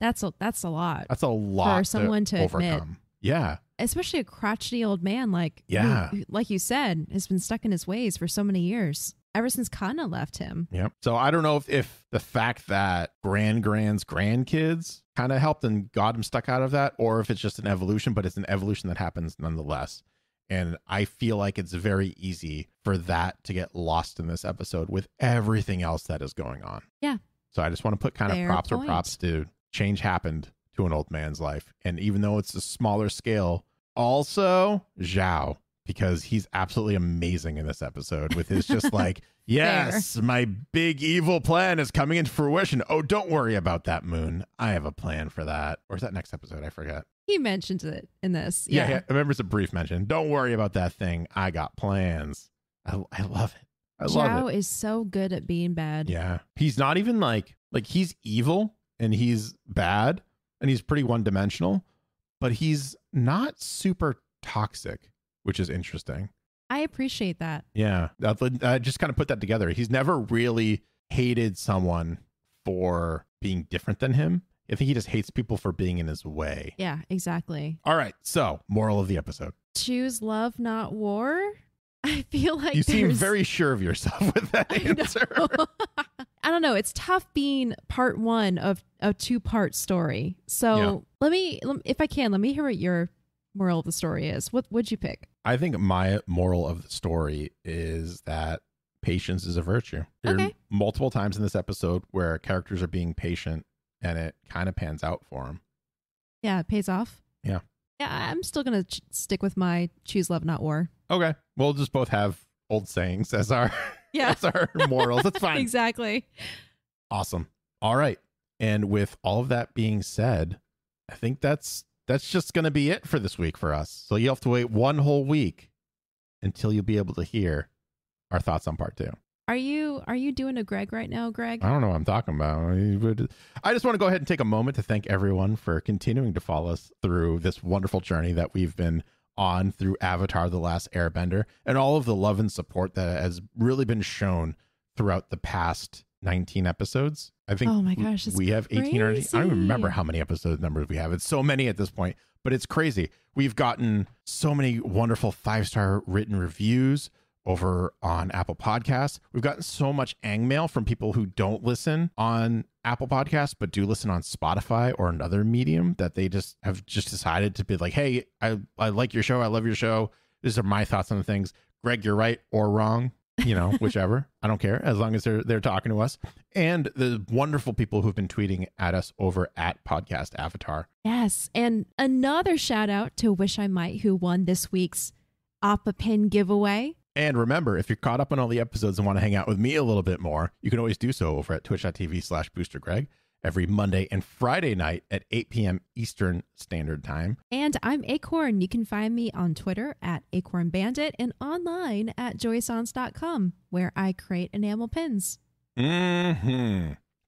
[SPEAKER 2] that's a that's a lot
[SPEAKER 1] that's a lot for someone to, to overcome admit. Yeah.
[SPEAKER 2] Especially a crotchety old man like yeah, who, like you said, has been stuck in his ways for so many years. Ever since Kana left him.
[SPEAKER 1] Yep. So I don't know if, if the fact that grand grand's grandkids kind of helped and got him stuck out of that, or if it's just an evolution, but it's an evolution that happens nonetheless. And I feel like it's very easy for that to get lost in this episode with everything else that is going on. Yeah. So I just want to put kind Fair of props point. or props to change happened to an old man's life. And even though it's a smaller scale, also Zhao, because he's absolutely amazing in this episode with his just like, yes, Fair. my big evil plan is coming into fruition. Oh, don't worry about that moon. I have a plan for that. Or is that next episode? I forget.
[SPEAKER 2] He mentions it in this. Yeah. yeah, yeah.
[SPEAKER 1] I remember it's a brief mention. Don't worry about that thing. I got plans. I, I love it. I Zhao
[SPEAKER 2] love it. is so good at being bad.
[SPEAKER 1] Yeah. He's not even like, like he's evil and he's bad, and he's pretty one dimensional, but he's not super toxic, which is interesting.
[SPEAKER 2] I appreciate that.
[SPEAKER 1] Yeah. I just kind of put that together. He's never really hated someone for being different than him. I think he just hates people for being in his way.
[SPEAKER 2] Yeah, exactly.
[SPEAKER 1] All right. So, moral of the episode
[SPEAKER 2] choose love, not war. I feel like you seem very
[SPEAKER 1] sure of yourself with that answer.
[SPEAKER 2] I, don't know. It's tough being part one of a two part story. So yeah. let, me, let me, if I can, let me hear what your moral of the story is. What would you pick?
[SPEAKER 1] I think my moral of the story is that patience is a virtue. There okay. are multiple times in this episode where characters are being patient and it kind of pans out for them.
[SPEAKER 2] Yeah, it pays off. Yeah. Yeah, I'm still going to ch- stick with my choose love, not war.
[SPEAKER 1] Okay. We'll just both have old sayings as our yeah. as our morals. That's fine.
[SPEAKER 2] exactly.
[SPEAKER 1] Awesome. All right. And with all of that being said, I think that's that's just going to be it for this week for us. So you have to wait one whole week until you'll be able to hear our thoughts on part 2.
[SPEAKER 2] Are you are you doing a Greg right now, Greg? I
[SPEAKER 1] don't know what I'm talking about. I just want to go ahead and take a moment to thank everyone for continuing to follow us through this wonderful journey that we've been on through Avatar The Last Airbender and all of the love and support that has really been shown throughout the past 19 episodes. I think oh my gosh, we have 18 or I don't remember how many episode numbers we have. It's so many at this point, but it's crazy. We've gotten so many wonderful five star written reviews over on Apple Podcasts. We've gotten so much ang mail from people who don't listen on Apple Podcasts, but do listen on Spotify or another medium that they just have just decided to be like, hey, I, I like your show. I love your show. These are my thoughts on the things. Greg, you're right or wrong. you know, whichever. I don't care as long as they're they're talking to us. And the wonderful people who've been tweeting at us over at Podcast Avatar.
[SPEAKER 2] Yes, and another shout out to Wish I Might who won this week's Oppa Pin giveaway.
[SPEAKER 1] And remember, if you're caught up on all the episodes and want to hang out with me a little bit more, you can always do so over at twitch.tv slash boostergreg every Monday and Friday night at 8 p.m. Eastern Standard Time.
[SPEAKER 2] And I'm Acorn. You can find me on Twitter at Acorn Bandit and online at joysons.com, where I create enamel pins.
[SPEAKER 1] Mm-hmm. I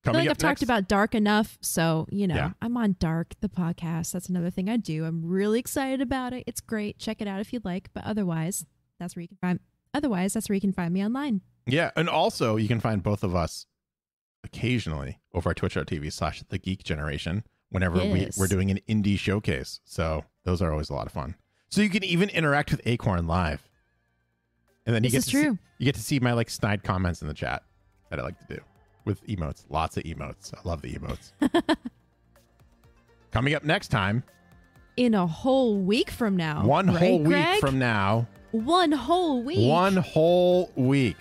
[SPEAKER 1] feel like I've next. talked
[SPEAKER 2] about dark enough, so you know yeah. I'm on Dark the podcast. That's another thing I do. I'm really excited about it. It's great. Check it out if you'd like. But otherwise, that's where you can find Otherwise, that's where you can find me online.
[SPEAKER 1] Yeah. And also, you can find both of us occasionally over at twitch.tv slash the geek generation whenever yes. we, we're doing an indie showcase. So those are always a lot of fun. So you can even interact with Acorn live. And then you this get, to true. See, you get to see my like snide comments in the chat that I like to do with emotes. Lots of emotes. I love the emotes. Coming up next time.
[SPEAKER 2] In a whole week from now. One right, whole week Greg? from now, one whole week. One
[SPEAKER 1] whole week.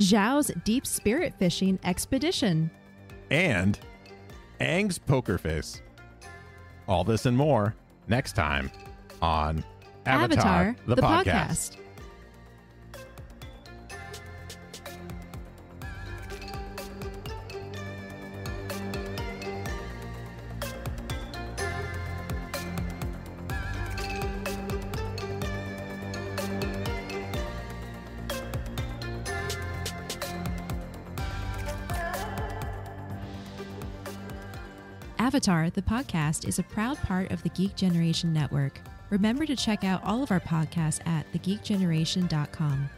[SPEAKER 2] Zhao's deep spirit fishing expedition.
[SPEAKER 1] And Ang's poker face. All this and more next time on Avatar, Avatar the, the, podcast.
[SPEAKER 2] podcast. Avatar, the podcast, is a proud part of the Geek Generation Network. Remember to check out all of our podcasts at thegeekgeneration.com.